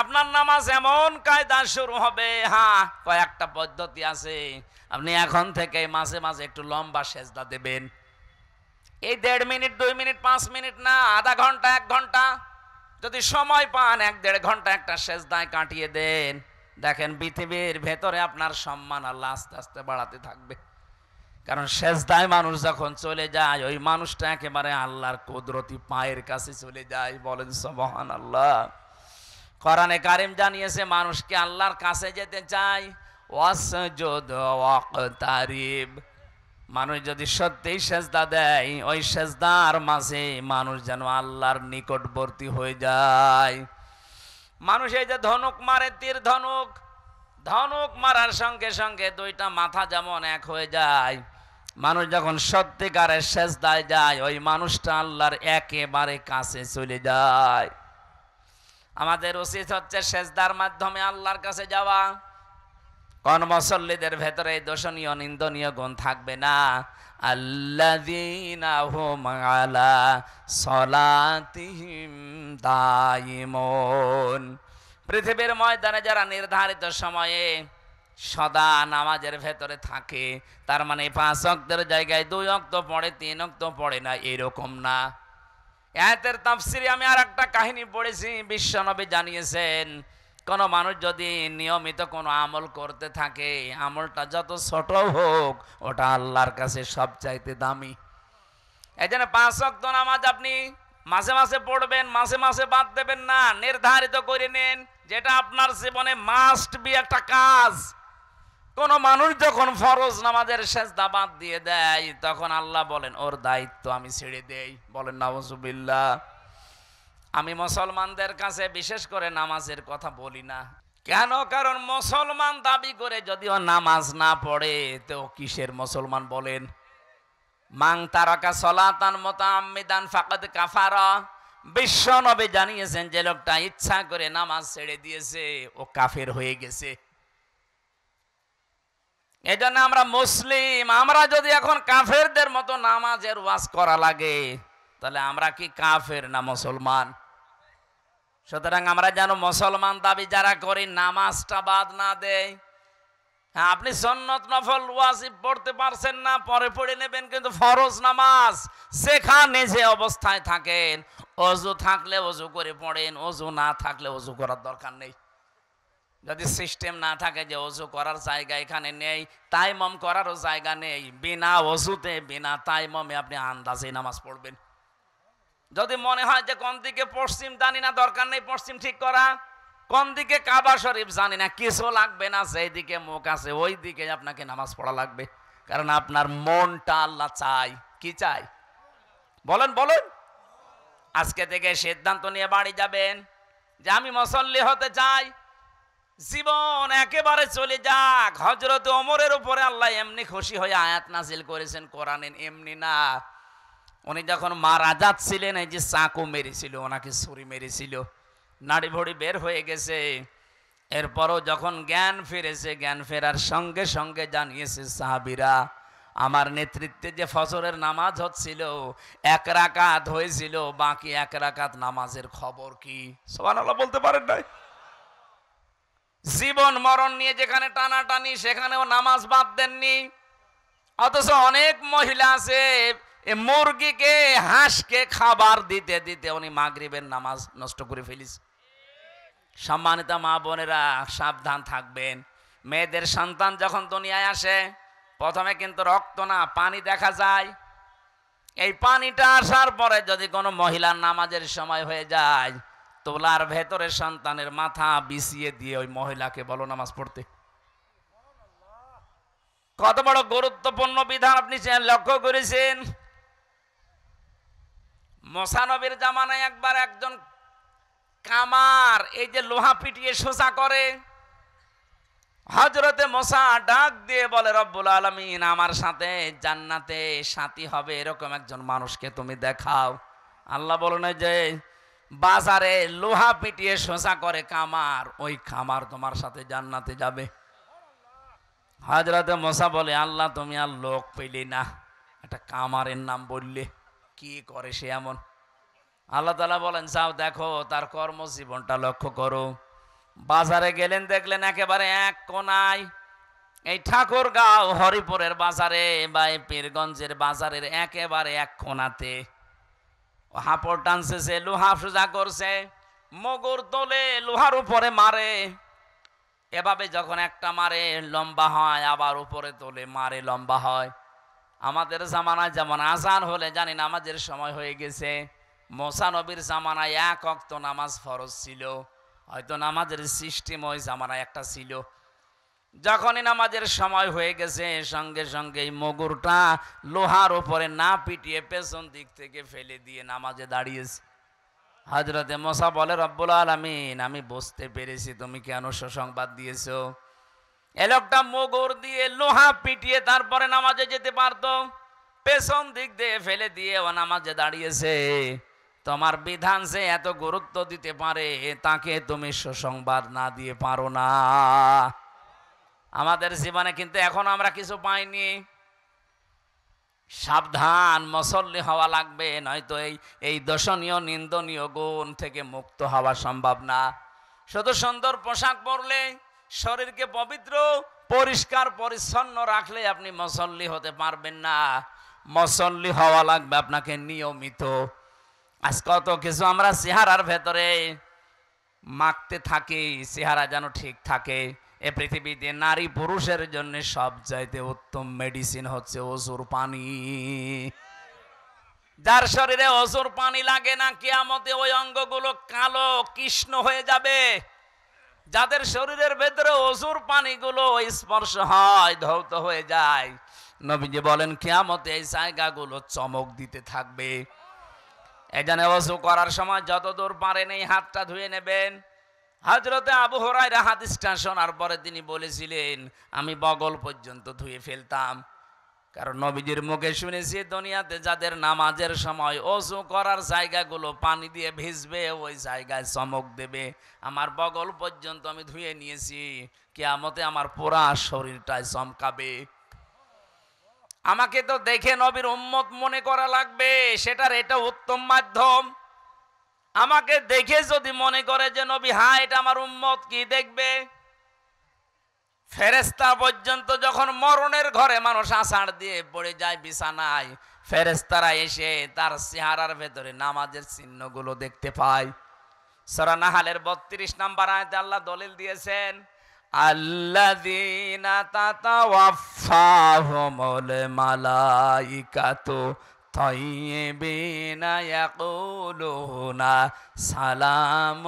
আপনার নামাজ এমন কায়দা শুরু হবে হ্যাঁ কয়েকটা পদ্ধতি আছে আপনি এখন থেকে মাঝে মাঝে একটু লম্বা সেজদা দেবেন এই দেড় মিনিট দুই মিনিট পাঁচ মিনিট না আধা ঘন্টা এক ঘন্টা যদি সময় পান এক দেড় ঘন্টা একটা সেজদায় কাটিয়ে দেন দেখেন পৃথিবীর ভেতরে আপনার সম্মান আল্লাহ আস্তে আস্তে বাড়াতে থাকবে কারণ সেজদায় মানুষ যখন চলে যায় ওই মানুষটা একেবারে আল্লাহর কুদরতি পায়ের কাছে চলে যায় বলেন সবহান আল্লাহ করানে কারিম জানিয়েছে মানুষকে আল্লাহর কাছে যেতে চায় মানুষ যদি সত্যিই সেজদা দেয় ওই সেজদার মাঝে মানুষ যেন আল্লাহর নিকটবর্তী হয়ে যায় মানুষ এই যে ধনুক মারে তীর ধনুক ধনুক মারার সঙ্গে সঙ্গে দুইটা মাথা যেমন এক হয়ে যায় মানুষ যখন সত্যিকারের দায় যায় ওই মানুষটা আল্লাহর একেবারে কাছে চলে যায় আমাদের উচিত হচ্ছে সেজদার মাধ্যমে আল্লাহর কাছে যাওয়া কোন মুসল্লিদের ভেতরে দোষণীয় নিন্দনীয় গুণ থাকবে না আল্লাযীনা হুম পৃথিবীর ময়দানে যারা নির্ধারিত সময়ে সদা নামাজের ভেতরে থাকে তার মানে পাঁচ অক্তের জায়গায় দুই অক্ত পড়ে তিন অক্ত পড়ে না এরকম না এতের তাফসিরে আমি আর একটা কাহিনী পড়েছি বিশ্বনবী জানিয়েছেন কোনো মানুষ যদি নিয়মিত কোনো আমল করতে থাকে আমলটা যত ছোট হোক ওটা আল্লাহর কাছে সবচাইতে দামি এই জন্য পাঁচ অক্ত নামাজ আপনি মাসে মাসে পড়বেন মাসে মাসে বাদ দেবেন না নির্ধারিত করে নেন যেটা আপনার জীবনে মাস্ট বি একটা কাজ কোন মানুষ যখন ফরজ নামাজের শেষ দাবাত দিয়ে দেয় তখন আল্লাহ বলেন ওর দায়িত্ব আমি ছেড়ে দেই বলেন নওয়াজুবিল্লা আমি মুসলমানদের কাছে বিশেষ করে নামাজের কথা বলি না কেন কারণ মুসলমান দাবি করে যদিও নামাজ না পড়ে তো কিসের মুসলমান বলেন মাং তারকা সলাতান মোতাম্মিদান ফাকাদ কাফারা বিশ্ব নবী জানিয়েছেন যে লোকটা ইচ্ছা করে নামাজ ছেড়ে দিয়েছে ও কাফের হয়ে গেছে এজন্য আমরা মুসলিম আমরা যদি এখন কাফেরদের মতো নামাজের ওয়াজ করা লাগে তাহলে আমরা কি কাফের না মুসলমান সুতরাং আমরা যেন মুসলমান দাবি যারা করি নামাজটা বাদ না দেয় হ্যাঁ আপনি সন্নত নফল ওয়াজিব পড়তে পারছেন না পরে পড়ে নেবেন কিন্তু ফরজ নামাজ সেখানে যে অবস্থায় থাকেন অজু থাকলে অজু করে পড়েন অজু না থাকলে অজু করার দরকার নেই যদি সিস্টেম না থাকে যে অজু করার জায়গা এখানে নেই তাই মম করারও জায়গা নেই বিনা অজুতে বিনা তাই মমে আপনি আন্দাজে নামাজ পড়বেন যদি মনে হয় যে কোন দিকে পশ্চিম জানি না দরকার নেই পশ্চিম ঠিক করা কোন দিকে কাবা শরীফ জানি না কিছু লাগবে না যেই দিকে মুখ আছে ওই দিকে আপনাকে নামাজ পড়া লাগবে কারণ আপনার মনটা আল্লাহ চাই কি চাই বলেন বলেন আজকে থেকে সিদ্ধান্ত নিয়ে বাড়ি যাবেন যে আমি মুসল্লি হতে চাই জীবন একেবারে চলে যাক হজরত অমরের উপরে আল্লাহ এমনি খুশি হয়ে আয়াত নাজিল করেছেন কোরআনেন এমনি না উনি যখন মারা যাচ্ছিলেন এই যে চাকু মেরেছিল ওনাকে ছুরি মেরেছিল নাড়ি ভড়ি বের হয়ে গেছে এরপরও যখন জ্ঞান ফিরেছে জ্ঞান ফেরার সঙ্গে সঙ্গে জানিয়েছে সাহাবিরা আমার নেতৃত্বে যে ফসরের নামাজ হচ্ছিল এক রাকাত হয়েছিল বাকি এক রাকাত নামাজের খবর কি সোহান বলতে পারেন নাই জীবন মরণ নিয়ে যেখানে টানাটানি সেখানেও নামাজ বাদ দেননি অথচ অনেক মহিলা আছে মুরগিকে হাঁসকে খাবার দিতে দিতে উনি মাগরিবের নামাজ নষ্ট করে ফেলিস সম্মানিত মা বোনেরা সাবধান থাকবেন মেয়েদের সন্তান যখন দুনিয়ায় আসে প্রথমে কিন্তু রক্ত না পানি দেখা যায় এই পানিটা আসার পরে যদি কোনো মহিলার নামাজের সময় হয়ে যায় তোলার ভেতরে সন্তানের মাথা বিছিয়ে দিয়ে ওই মহিলাকে বলো নামাজ পড়তে কত বড় গুরুত্বপূর্ণ বিধান আপনি লক্ষ্য করেছেন মশানবীর জামানায় একবার একজন কামার এই যে লোহা পিটিয়ে সোজা করে হজরতে মশা ডাক দিয়ে বলে রব্বুল আলমিন আমার সাথে জান্নাতে সাথী হবে এরকম একজন মানুষকে তুমি দেখাও আল্লাহ বলো না যে বাজারে লোহা পিটিয়ে শোষা করে কামার ওই খামার তোমার সাথে জান্নাতে যাবে হাজরাতে মশা বলে আল্লাহ তুমি আর লোক পেলে না একটা কামারের নাম বললে কি করে সে এমন আল্লাহ তালা বলেন যাও দেখো তার কর্মজীবনটা লক্ষ্য করো বাজারে গেলেন দেখলেন একেবারে এক কোনায় এই ঠাকুরগাঁও হরিপুরের বাজারে বা পীরগঞ্জের বাজারের একেবারে এক কোনাতে হাপড় টানছে লোহা সোজা করছে মগর তোলে লোহার উপরে মারে এভাবে যখন একটা মারে লম্বা হয় আবার উপরে তোলে মারে লম্বা হয় আমাদের জামানায় যেমন আজান হলে জানি নামাজের সময় হয়ে গেছে মোসানবীর জামানায় এক অক্ত নামাজ ফরজ ছিল হয়তো নামাজের সিস্টেম ওই জামানায় একটা ছিল যখনই নামাজের সময় হয়ে গেছে সঙ্গে সঙ্গে মগুরটা লোহার উপরে না পিটিয়ে পেছন দিক থেকে ফেলে দিয়ে নামাজে দাঁড়িয়েছে হাজরতে মশা বলে রব্বুল আলমিন আমি বুঝতে পেরেছি তুমি কেন সুসংবাদ দিয়েছ এলোকটা মগর দিয়ে লোহা পিটিয়ে তারপরে নামাজে যেতে পারতো পেছন দিক দিয়ে ফেলে দিয়ে ও নামাজে দাঁড়িয়েছে তোমার বিধান সে এত গুরুত্ব দিতে পারে তাকে তুমি সুসংবাদ না দিয়ে পারো না আমাদের জীবনে কিন্তু এখন আমরা কিছু পাইনি সাবধান মসল্লি হওয়া লাগবে নয়তো এই এই দর্শনীয় নিন্দনীয় গুণ থেকে মুক্ত হওয়া সম্ভব না শুধু সুন্দর পোশাক পরলে শরীরকে পবিত্র পরিষ্কার পরিচ্ছন্ন রাখলে আপনি মসল্লি হতে পারবেন না মসল্লি হওয়া লাগবে আপনাকে নিয়মিত আজ কত কিছু আমরা চেহারার ভেতরে মাখতে থাকি চেহারা যেন ঠিক থাকে এ পৃথিবীতে নারী পুরুষের জন্য সবচাইতে উত্তম মেডিসিন হচ্ছে অসুর পানি যার শরীরে অসুর পানি লাগে না কিয়ামতে ওই অঙ্গগুলো কালো কৃষ্ণ হয়ে যাবে যাদের শরীরের ভেতরে অসুর পানিগুলো স্পর্শ হয় ধৌত হয়ে যায় নবীজি বলেন কিয়ামতে এই জায়গাগুলো চমক দিতে থাকবে এখানে অসু করার সময় যতদূর পারেন এই হাতটা ধুয়ে নেবেন হজরতে আবু রাহাত স্টেশন আর পরে তিনি বলেছিলেন আমি বগল পর্যন্ত ধুয়ে ফেলতাম কারণ নবীজির মুখে শুনেছি দুনিয়াতে যাদের নামাজের সময় অজু করার জায়গাগুলো পানি দিয়ে ভিজবে ওই জায়গায় চমক দেবে আমার বগল পর্যন্ত আমি ধুয়ে নিয়েছি কেয়ামতে আমার পুরা শরীরটায় চমকাবে আমাকে তো দেখে নবীর উম্মত মনে করা লাগবে সেটার এটা উত্তম মাধ্যম আমাকে দেখে যদি মনে করে যে নবী হ্যাঁ এটা আমার উম্মত কি দেখবে ফেরেস্তা পর্যন্ত যখন মরণের ঘরে মানুষ আষাঢ় দিয়ে পড়ে যায় বিছানায় ফেরেস্তারা এসে তার চেহারার ভেতরে নামাজের চিহ্নগুলো দেখতে পায় সরানাহালের বত্রিশ নাম্বার আয়তে আল্লাহ দলিল দিয়েছেন আল্লাহ তাতা ওয়াফাহুমুল طيبين يقولون سلام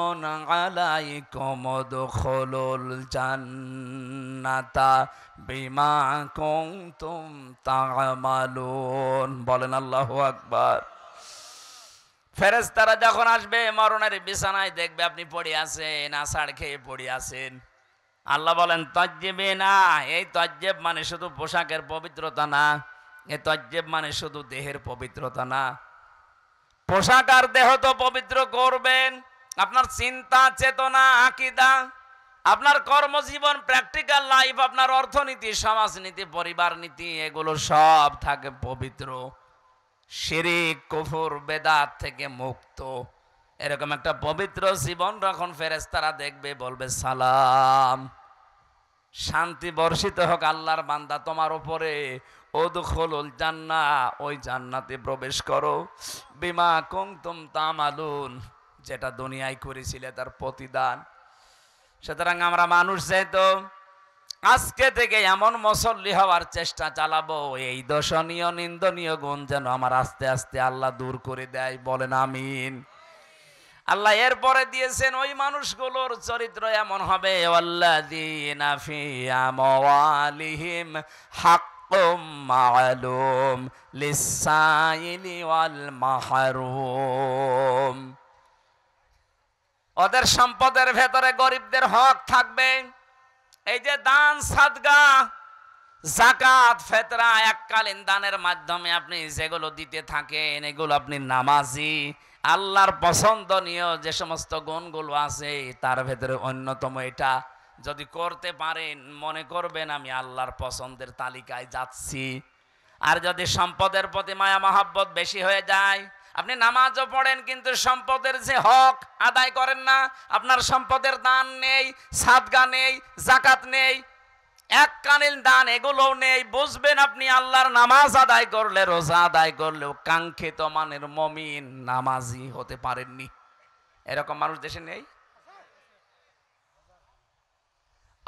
عليكم ادخلوا الجنة بما كنتم تعملون বলেন আল্লাহ আকবার ফেরেস্তারা যখন আসবে মরণের বিছানায় দেখবে আপনি পড়ে আছেন আষাঢ় খেয়ে পড়ে আছেন আল্লাহ বলেন তজ্জেবে না এই তজ্জেব মানে শুধু পোশাকের পবিত্রতা না এ তজ্জেব মানে শুধু দেহের পবিত্রতা না পোশাক দেহ তো পবিত্র করবেন আপনার চিন্তা চেতনা আকিদা আপনার কর্মজীবন প্র্যাকটিক্যাল লাইফ আপনার অর্থনীতি সমাজনীতি পরিবার নীতি এগুলো সব থাকে পবিত্র শিরিক কফুর বেদাত থেকে মুক্ত এরকম একটা পবিত্র জীবন যখন ফেরেস্তারা দেখবে বলবে সালাম শান্তি বর্ষিত হোক আল্লাহর বান্দা তোমার উপরে ওদখলুল জান্না ওই জান্নাতে প্রবেশ করো বিমা কুমতুম তামালুন যেটা দুনিয়ায় করেছিলে তার প্রতিদান সুতরাং আমরা মানুষ যেহেতু আজকে থেকে এমন মসল্লি হওয়ার চেষ্টা চালাবো এই দর্শনীয় নিন্দনীয় গুণ যেন আমার আস্তে আস্তে আল্লাহ দূর করে দেয় বলেন আমিন আল্লাহ এরপরে দিয়েছেন ওই মানুষগুলোর চরিত্র এমন হবে আল্লাহ দিন হাক মালুম লিসাইলি ওয়াল মাহরুম ওদের সম্পদের ভেতরে গরিবদের হক থাকবে এই যে দান সাদগা জাকাত ফেতরা এককালীন দানের মাধ্যমে আপনি যেগুলো দিতে থাকেন এগুলো আপনি নামাজি আল্লাহর পছন্দনীয় যে সমস্ত গুণগুলো আছে তার ভেতরে অন্যতম এটা যদি করতে পারেন মনে করবেন আমি আল্লাহর পছন্দের তালিকায় যাচ্ছি আর যদি সম্পদের প্রতি মায়া মহাব্বত বেশি হয়ে যায় আপনি নামাজও পড়েন কিন্তু সম্পদের যে হক আদায় করেন না আপনার সম্পদের দান নেই সাদগা নেই জাকাত নেই এক কানিল দান এগুলোও নেই বুঝবেন আপনি আল্লাহর নামাজ আদায় করলে রোজা আদায় করলেও কাঙ্ক্ষিত মানের মমিন নামাজি হতে পারেননি এরকম মানুষ দেশে নেই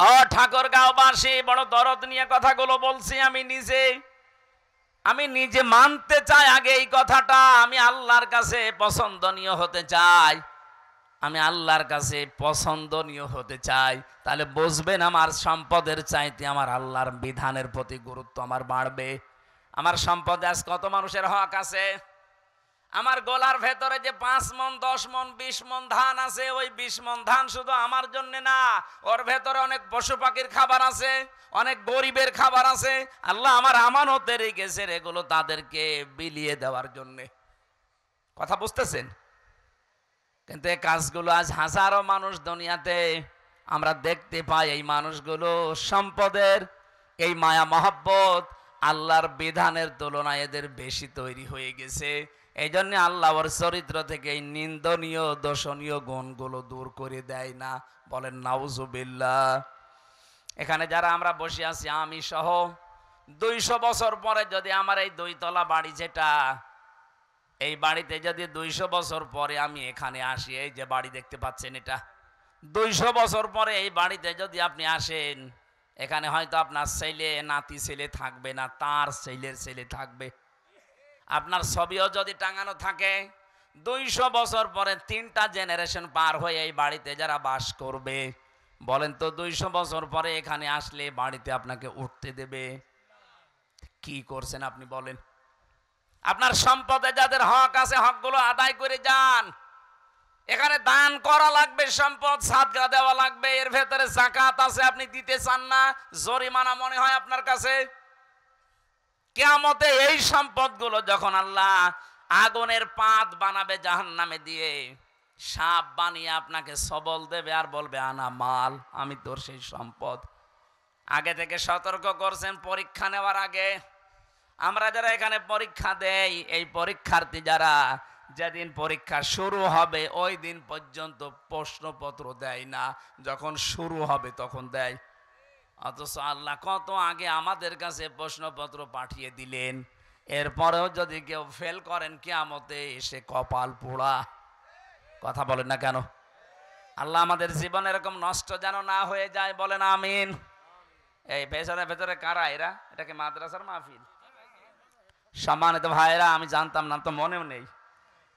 অ ঠাকুরগাঁওবাসী বড় দরদ নিয়ে কথাগুলো বলছি আমি নিজে আমি নিজে মানতে চাই আগে এই কথাটা আমি আল্লাহর কাছে পছন্দনীয় হতে চাই আমি আল্লাহর কাছে পছন্দনীয় হতে চাই তাহলে বুঝবেন আমার সম্পদের চাইতে আমার আল্লাহর বিধানের প্রতি গুরুত্ব আমার বাড়বে আমার সম্পদে আজ কত মানুষের হক আছে আমার গলার ভেতরে যে পাঁচ মন দশ মন বিশ মন ধান আছে ওই বিশ মন ধান শুধু আমার জন্য না ওর ভেতরে অনেক পশু পাখির খাবার আছে অনেক গরিবের খাবার আছে আল্লাহ আমার আমানতে রেখেছে এগুলো তাদেরকে বিলিয়ে দেওয়ার জন্য কথা বুঝতেছেন কিন্তু এই কাজগুলো আজ হাজারো মানুষ দুনিয়াতে আমরা দেখতে পাই এই মানুষগুলো সম্পদের এই মায়া মহাব্বত আল্লাহর বিধানের তুলনায় এদের বেশি তৈরি হয়ে গেছে এই জন্য আল্লাহর চরিত্র থেকে এই নিন্দনীয় দর্শনীয় গুণগুলো দূর করে দেয় না বলেন নাউজুবিল্লা এখানে যারা আমরা বসে আছি আমি সহ দুইশো বছর পরে যদি আমার এই দুইতলা বাড়ি যেটা এই বাড়িতে যদি দুইশো বছর পরে আমি এখানে আসি এই যে বাড়ি দেখতে পাচ্ছেন এটা দুইশো বছর পরে এই বাড়িতে যদি আপনি আসেন এখানে হয়তো আপনার ছেলে নাতি ছেলে থাকবে না তার ছেলের ছেলে থাকবে আপনার ছবিও যদি টাঙানো থাকে দুইশো বছর পরে তিনটা জেনারেশন পার হয়ে এই বাড়িতে যারা বাস করবে বলেন তো দুইশো বছর পরে এখানে আসলে বাড়িতে আপনাকে উঠতে দেবে কি করছেন আপনি বলেন আপনার সম্পদে যাদের হক আছে হকগুলো আদায় করে যান এখানে দান করা লাগবে সম্পদ সাদগা দেওয়া লাগবে এর ভেতরে জাকাত আছে আপনি দিতে চান না জরিমানা মনে হয় আপনার কাছে কেয়ামতে এই সম্পদগুলো যখন আল্লাহ আগুনের পাত বানাবে জাহান নামে দিয়ে সাপ বানিয়ে আপনাকে সবল দেবে আর বলবে আনা মাল আমি তোর সেই সম্পদ আগে থেকে সতর্ক করছেন পরীক্ষা নেওয়ার আগে আমরা যারা এখানে পরীক্ষা দেই এই পরীক্ষার্থী যারা যেদিন পরীক্ষা শুরু হবে ওই দিন পর্যন্ত প্রশ্নপত্র দেয় না যখন শুরু হবে তখন দেয় অথচ আল্লাহ কত আগে আমাদের কাছে প্রশ্নপত্র পাঠিয়ে দিলেন এরপরেও যদি কেউ ফেল করেন কেয়ামতে এসে কপাল পোড়া কথা বলেন না কেন আল্লাহ আমাদের জীবন এরকম নষ্ট যেন না হয়ে যায় বলেন আমিন এই পেছনে ভেতরে কারা এরা এটাকে মাদ্রাসার মাহফিল সম্মানিত ভাইরা আমি জানতাম না তো মনেও নেই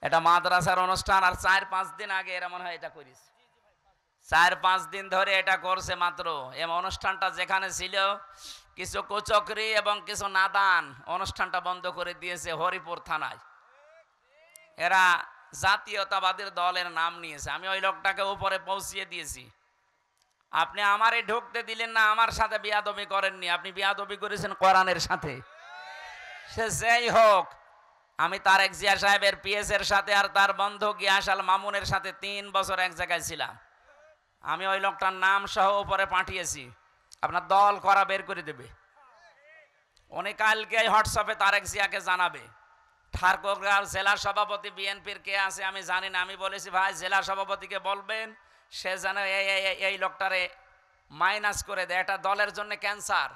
এটা মাদ্রাসার অনুষ্ঠান আর চার পাঁচ দিন আগে এরা মনে হয় এটা করিস চার পাঁচ দিন ধরে এটা করছে মাত্র এম অনুষ্ঠানটা যেখানে ছিল কিছু কুচকরি এবং কিছু নাদান অনুষ্ঠানটা বন্ধ করে দিয়েছে হরিপুর থানায় এরা জাতীয়তাবাদের দলের নাম নিয়েছে আমি ওই লোকটাকে উপরে পৌঁছিয়ে দিয়েছি আপনি আমারে ঢুকতে দিলেন না আমার সাথে বিয়াদবি করেননি আপনি বিয়াদবি করেছেন কোরআনের সাথে সে যেই হোক আমি এক জিয়া সাহেবের পিএস এর সাথে আর তার বন্ধু গিয়াশাল মামুনের সাথে তিন বছর এক জায়গায় ছিলাম আমি ওই লোকটার নাম সহ ওপরে পাঠিয়েছি আপনার দল করা বের করে দেবে উনি কালকে হোয়াটসঅ্যাপে তারেক জিয়াকে জানাবে ঠাকুরগাঁও জেলা সভাপতি বিএনপির কে আছে আমি জানি না আমি বলেছি ভাই জেলা সভাপতিকে বলবেন সে যেন এই এই লোকটারে মাইনাস করে দেয় এটা দলের জন্য ক্যান্সার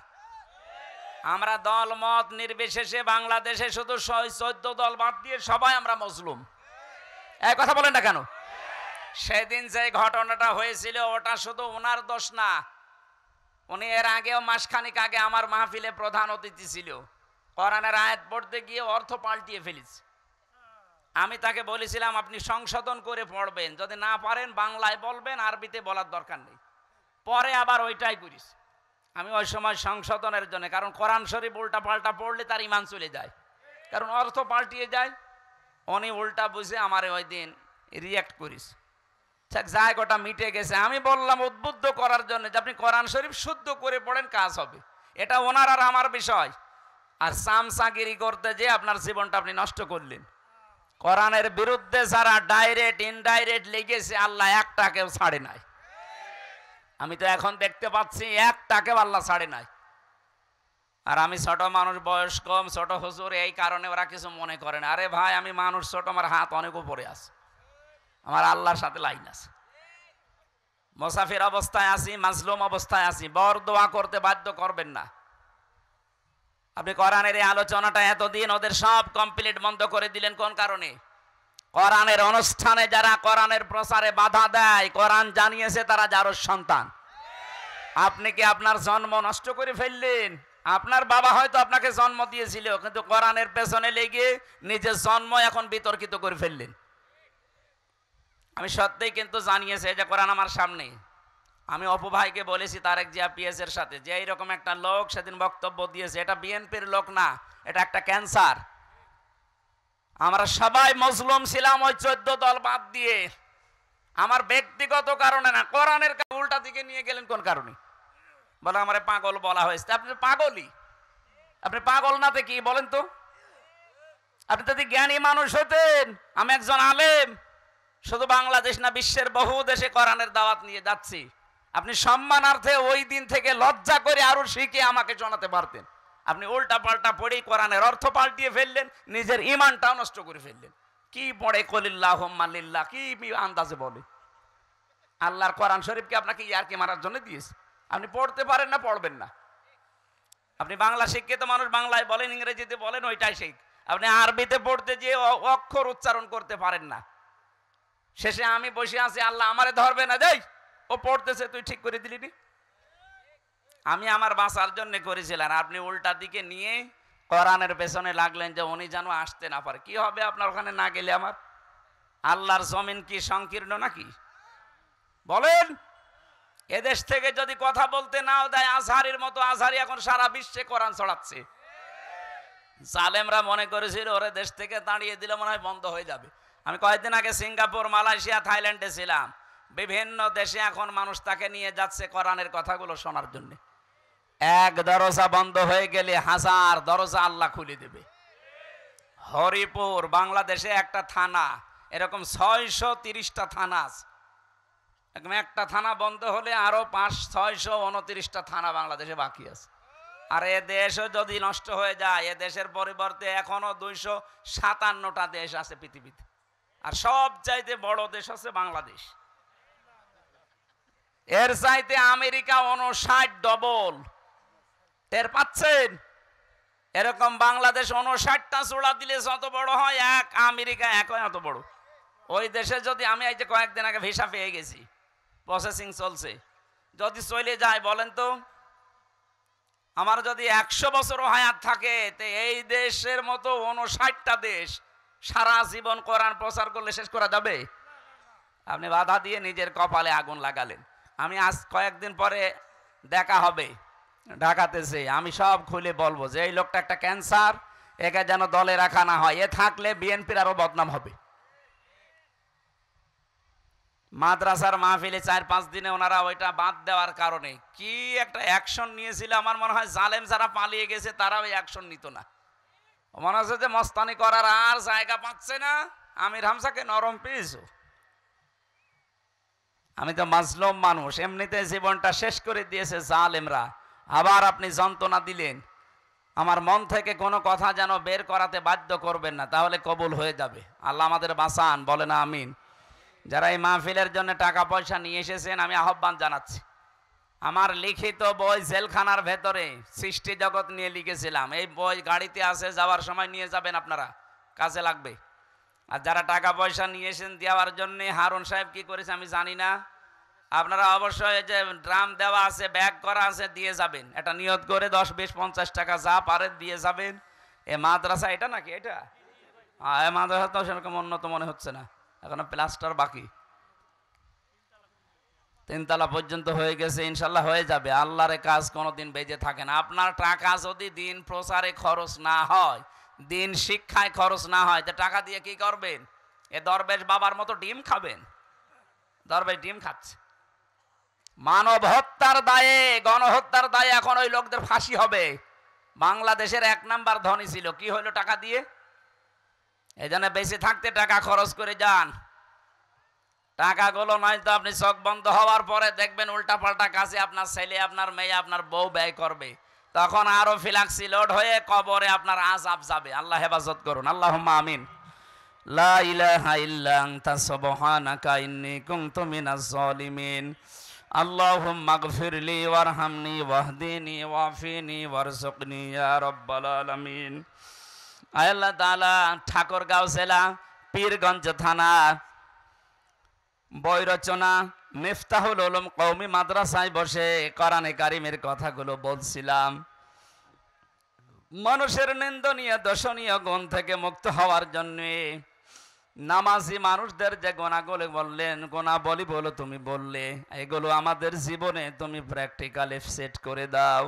আমরা দল মত নির্বিশেষে বাংলাদেশে শুধু চোদ্দ দল বাদ দিয়ে সবাই আমরা মজলুম এক কথা বলেন না কেন সেদিন যে ঘটনাটা হয়েছিল ওটা শুধু ওনার দোষ না উনি এর আগেও মাসখানিক আগে আমার মাহফিলে প্রধান অতিথি ছিল করানের আয়াত পড়তে গিয়ে অর্থ পাল্টিয়ে ফেলেছে আমি তাকে বলেছিলাম আপনি সংশোধন করে পড়বেন যদি না পারেন বাংলায় বলবেন আরবিতে বলার দরকার নেই পরে আবার ওইটাই করিস আমি ওই সময় সংশোধনের জন্য কারণ কোরআন শরীফ উল্টা পাল্টা পড়লে তার ইমান চলে যায় কারণ অর্থ পাল্টিয়ে যায় অনেক উল্টা বুঝে আমার ওই দিন রিয়াক্ট করিস জায়গাটা মিটে গেছে আমি বললাম উদ্বুদ্ধ করার জন্য যে আপনি কোরআন শরীফ শুদ্ধ করে পড়েন কাজ হবে এটা ওনার আর আমার বিষয় আর সামসাগিরি করতে যে আপনার জীবনটা আপনি নষ্ট করলেন কোরআনের বিরুদ্ধে যারা ডাইরেক্ট ইনডাইরেক্ট লেগেছে আল্লাহ একটা কেউ ছাড়ে নাই আমি তো এখন দেখতে পাচ্ছি একটা কেউ আল্লাহ ছাড়ে নাই আর আমি ছোট মানুষ বয়স কম ছোট হুজুর এই কারণে ওরা কিছু মনে করেন আরে ভাই আমি মানুষ ছোট আমার হাত অনেক উপরে আছে আমার আল্লাহর সাথে লাইন আছে মোসাফির অবস্থায় আছি মাজলুম অবস্থায় আছি বর দোয়া করতে বাধ্য করবেন না আপনি কোরআনের এই আলোচনাটা এতদিন ওদের সব কমপ্লিট বন্ধ করে দিলেন কোন কারণে কোরআনের অনুষ্ঠানে যারা কোরআনের প্রচারে বাধা দেয় কোরআন জানিয়েছে তারা যারো সন্তান আপনি কি আপনার জন্ম নষ্ট করে ফেললেন আপনার বাবা হয়তো আপনাকে জন্ম দিয়েছিল কিন্তু কোরআনের পেছনে লেগে নিজের জন্ম এখন বিতর্কিত করে ফেললেন আমি সত্যিই কিন্তু জানিয়েছে যে কোরআন আমার সামনে আমি অপভাইকে বলেছি তারেক জিয়া পিএসের সাথে যে এইরকম একটা লোক সেদিন বক্তব্য দিয়েছে এটা বিএনপির লোক না এটা একটা ক্যান্সার আমরা সবাই মুসলিম ছিলাম ওই চোদ্দ দল বাদ দিয়ে আমার ব্যক্তিগত কারণে না কোরআনের উল্টা দিকে নিয়ে গেলেন কোন কারণে বলে আমার পাগল বলা হয়েছে আপনি পাগলই আপনি পাগল নাতে কি বলেন তো আপনি যদি জ্ঞানী মানুষ হতেন আমি একজন আলেম শুধু বাংলাদেশ না বিশ্বের বহু দেশে কোরআনের দাওয়াত নিয়ে যাচ্ছি আপনি সম্মানার্থে ওই দিন থেকে লজ্জা করে আরো শিখে আমাকে জানাতে পারতেন আপনি উল্টা পাল্টা পড়েই কোরআনের অর্থ পাল্টিয়ে ফেললেন নিজের ইমানটাও নষ্ট করে ফেললেন কি পড়ে কলিল্লাহ মাল্লিল্লা কি আন্দাজে বলে আল্লাহর কোরআন শরীফকে আপনাকে ইয়ারকে মারার জন্য দিয়েছে আপনি পড়তে পারেন না পড়বেন না আপনি বাংলা শিখকে তো মানুষ বাংলায় বলেন ইংরেজিতে বলেন ওইটাই শিখ আপনি আরবিতে পড়তে যেয়ে অক্ষর উচ্চারণ করতে পারেন না শেষে আমি বসে আছি আল্লাহ আমারে ধরবে না যাই ও পড়তেছে তুই ঠিক করে দিলি আমি আমার বাঁচার জন্য করেছিলাম আপনি উল্টা দিকে নিয়ে কোরআনের পেছনে লাগলেন যে উনি যেন আসতে না পারে কি হবে আপনার ওখানে না গেলে আমার আল্লাহর জমিন কি সংকীর্ণ নাকি বলেন এদেশ থেকে যদি কথা বলতে নাও দেয় আজহারির মতো আজহারি এখন সারা বিশ্বে কোরআন ছড়াচ্ছে জালেমরা মনে করেছিল ওরে দেশ থেকে দাঁড়িয়ে দিলে মনে হয় বন্ধ হয়ে যাবে আমি কয়েকদিন আগে সিঙ্গাপুর মালয়েশিয়া থাইল্যান্ডে ছিলাম বিভিন্ন দেশে এখন মানুষ তাকে নিয়ে যাচ্ছে কোরআনের কথাগুলো শোনার জন্য এক দরজা বন্ধ হয়ে গেলে হাজার দরজা আল্লাহ খুলে দেবে হরিপুর বাংলাদেশে একটা থানা এরকম ছয়শো তিরিশটা থানা আছে একটা থানা বন্ধ হলে আরও পাঁচ ছয়শো উনত্রিশটা থানা বাংলাদেশে বাকি আছে আর এ দেশ যদি নষ্ট হয়ে যায় এ দেশের পরিবর্তে এখনও দুইশো সাতান্নটা দেশ আছে পৃথিবীতে আর সব চাইতে বড় দেশ আছে বাংলাদেশ এর চাইতে আমেরিকা উনষাট ডবল টের পাচ্ছেন এরকম বাংলাদেশ উনষাটটা চোড়া দিলে যত বড় হয় এক আমেরিকা একই অত বড় ওই দেশে যদি আমি এই যে কয়েকদিন আগে ভিসা পেয়ে গেছি প্রসেসিং চলছে যদি চলে যায় বলেন তো আমার যদি একশো বছর হায়াত থাকে তো এই দেশের মতো উনষাটটা দেশ সারা জীবন কোরআন প্রচার করলে শেষ করা যাবে আপনি বাধা দিয়ে নিজের কপালে আগুন লাগালেন আমি আজ কয়েকদিন পরে দেখা হবে ঢাকাতে সে আমি সব খুলে বলবো যে এই লোকটা একটা ক্যান্সার একে যেন দলে রাখা না হয় এ থাকলে বিএনপির আরও বদনাম হবে মাদ্রাসার মাহফিলে চার পাঁচ দিনে ওনারা ওইটা বাদ দেওয়ার কারণে কি একটা অ্যাকশন নিয়েছিল আমার মনে হয় জালেম যারা পালিয়ে গেছে তারাও অ্যাকশন নিত না মনে হচ্ছে যে মস্তানি করার আর জায়গা পাচ্ছে না আমির হামসাকে নরম পেয়েছ আমি তো মাজলম মানুষ এমনিতে জীবনটা শেষ করে দিয়েছে জালেমরা আবার আপনি যন্ত্রণা দিলেন আমার মন থেকে কোনো কথা যেন বের করাতে বাধ্য করবেন না তাহলে কবুল হয়ে যাবে আল্লাহ আমাদের বাঁচান বলে না আমিন যারা এই মাহফিলের জন্য টাকা পয়সা নিয়ে এসেছেন আমি আহ্বান জানাচ্ছি আমার লিখিত বই জেলখানার ভেতরে সৃষ্টি জগৎ নিয়ে লিখেছিলাম এই বই গাড়িতে আসে যাওয়ার সময় নিয়ে যাবেন আপনারা কাজে লাগবে আর যারা টাকা পয়সা নিয়ে এসেন দেওয়ার জন্যে হারুন সাহেব কি করেছে আমি জানি না আপনারা অবশ্যই যে ড্রাম দেওয়া আছে ব্যাগ করা আছে দিয়ে যাবেন এটা নিয়ত করে দশ বিশ পঞ্চাশ টাকা যা পারে দিয়ে যাবেন এ মাদ্রাসা এটা নাকি এটা মাদ্রাসা তো সেরকম উন্নত মনে হচ্ছে না এখন প্লাস্টার বাকি তিনতলা পর্যন্ত হয়ে গেছে ইনশাল্লাহ হয়ে যাবে আল্লাহরে কাজ কোনোদিন বেজে থাকে না আপনার টাকা যদি দিন প্রচারে খরচ না হয় দিন শিক্ষায় খরচ না হয় তা টাকা দিয়ে কি করবেন এ দরবেশ বাবার মতো ডিম খাবেন দরবেশ ডিম খাচ্ছে মানব হত্যার দায়ে গণহত্যার দায়ে এখন ওই লোকদের ফাঁসি হবে বাংলাদেশের এক নাম্বার ধনী ছিল কি হইলো টাকা দিয়ে এই জন্য বেঁচে থাকতে টাকা খরচ করে যান টাকাগুলো নয় তো আপনি চোখ বন্ধ হওয়ার পরে দেখবেন উল্টাপাল্টা কাছে আপনার ছেলে আপনার মেয়ে আপনার বউ ব্যয় করবে তখন আরও ফিলাক্সি লোড হয়ে কবরে আপনার আপ যাবে আল্লাহ হেফাজত করুন আল্লাহ আমিন লা আল্লাহ ঠাকুরগাঁও জেলা পীরগঞ্জ থানা বই রচনা মেফতাহুল ওলম কৌমি মাদ্রাসায় বসে করানে কারিমের কথাগুলো বলছিলাম মানুষের নিন্দনীয় দর্শনীয় গুণ থেকে মুক্ত হওয়ার জন্যে নামাজি মানুষদের যে গোনাগুলো বললেন গোনা বলি বলো তুমি বললে এগুলো আমাদের জীবনে তুমি প্র্যাকটিক্যাল সেট করে দাও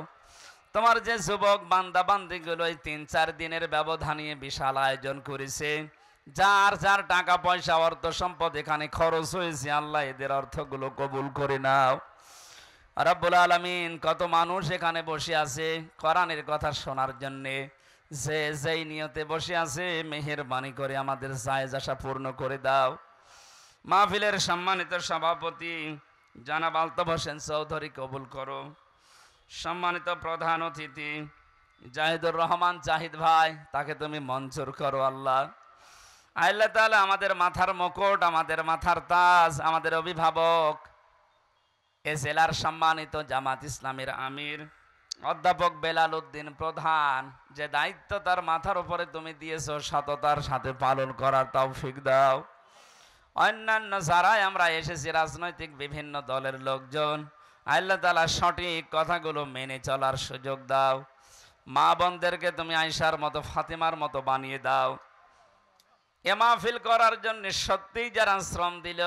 তোমার যে যুবক বান্দাবান্দিগুলো এই তিন চার দিনের ব্যবধানে বিশাল আয়োজন করেছে যার যার টাকা পয়সা অর্থ সম্পদ এখানে খরচ হয়েছে আল্লাহ এদের অর্থগুলো কবুল করে নাও রব্বুল আলমিন কত মানুষ এখানে বসে আছে কোরআনের কথা শোনার জন্যে যে যেই নিয়তে বসে আছে মেহেরবানি করে আমাদের জায়েজ আশা পূর্ণ করে দাও মাহফিলের সম্মানিত সভাপতি জানাব আলতাফ হোসেন চৌধুরী কবুল করো সম্মানিত প্রধান অতিথি জাহিদুর রহমান জাহিদ ভাই তাকে তুমি মঞ্জুর করো আল্লাহ আল্লাহ তালা আমাদের মাথার মকট আমাদের মাথার তাজ আমাদের অভিভাবক এ জেলার সম্মানিত জামাত ইসলামের আমির অধ্যাপক বেলাল উদ্দিন প্রধান যে দায়িত্ব তার মাথার উপরে তুমি দিয়েছ সততার সাথে পালন করার ফিক দাও অন্যান্য যারাই আমরা এসেছি রাজনৈতিক বিভিন্ন দলের লোকজন আল্লাহ তালা সঠিক কথাগুলো মেনে চলার সুযোগ দাও মা বোনদেরকে তুমি আইসার মতো ফাতেমার মতো বানিয়ে দাও এমাফিল করার জন্য সত্যিই যারা শ্রম দিল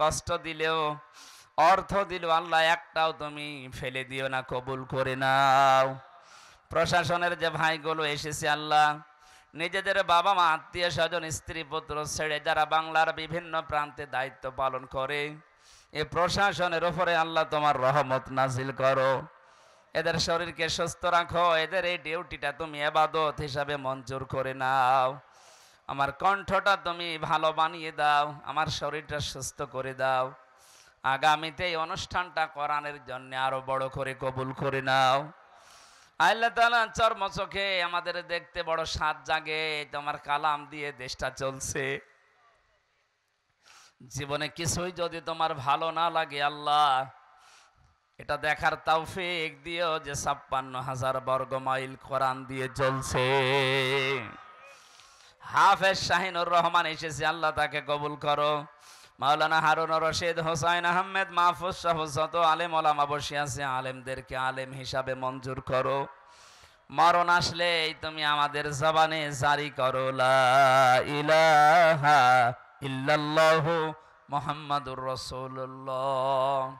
কষ্ট দিলেও অর্থ দিল আল্লাহ একটাও তুমি ফেলে দিও না কবুল করে নাও প্রশাসনের যে ভাইগুলো এসেছে আল্লাহ নিজেদের বাবা মা আত্মীয় স্বজন স্ত্রী পুত্র ছেড়ে যারা বাংলার বিভিন্ন প্রান্তে দায়িত্ব পালন করে এ প্রশাসনের ওপরে আল্লাহ তোমার রহমত নাজিল করো এদের শরীরকে সুস্থ রাখো এদের এই ডিউটিটা তুমি এবাদত হিসাবে মঞ্জুর করে নাও আমার কণ্ঠটা তুমি ভালো বানিয়ে দাও আমার শরীরটা সুস্থ করে দাও আগামীতে এই অনুষ্ঠানটা করানোর জন্য আরো বড় করে কবুল করে নাও আল্লাহ চর্ম চোখে আমাদের দেখতে বড় সাত জাগে তোমার কালাম দিয়ে দেশটা চলছে জীবনে কিছুই যদি তোমার ভালো না লাগে আল্লাহ এটা দেখার তাওফিক দিও যে ছাপ্পান্ন হাজার বর্গ মাইল কোরআন দিয়ে চলছে হাফেজ শাহিনুর রহমান এসেছে আল্লাহ তাকে কবুল করো মাওলানা হারুন রশিদ হোসাইন আহমেদ মাহফুজ শাহ যত আলেম ওলামা বসে আছে আলেমদেরকে আলেম হিসাবে মঞ্জুর করো মরণ আসলে তুমি আমাদের জবানে জারি করো ইল্লাল্লাহু মোহাম্মদুর রসুল্লাহ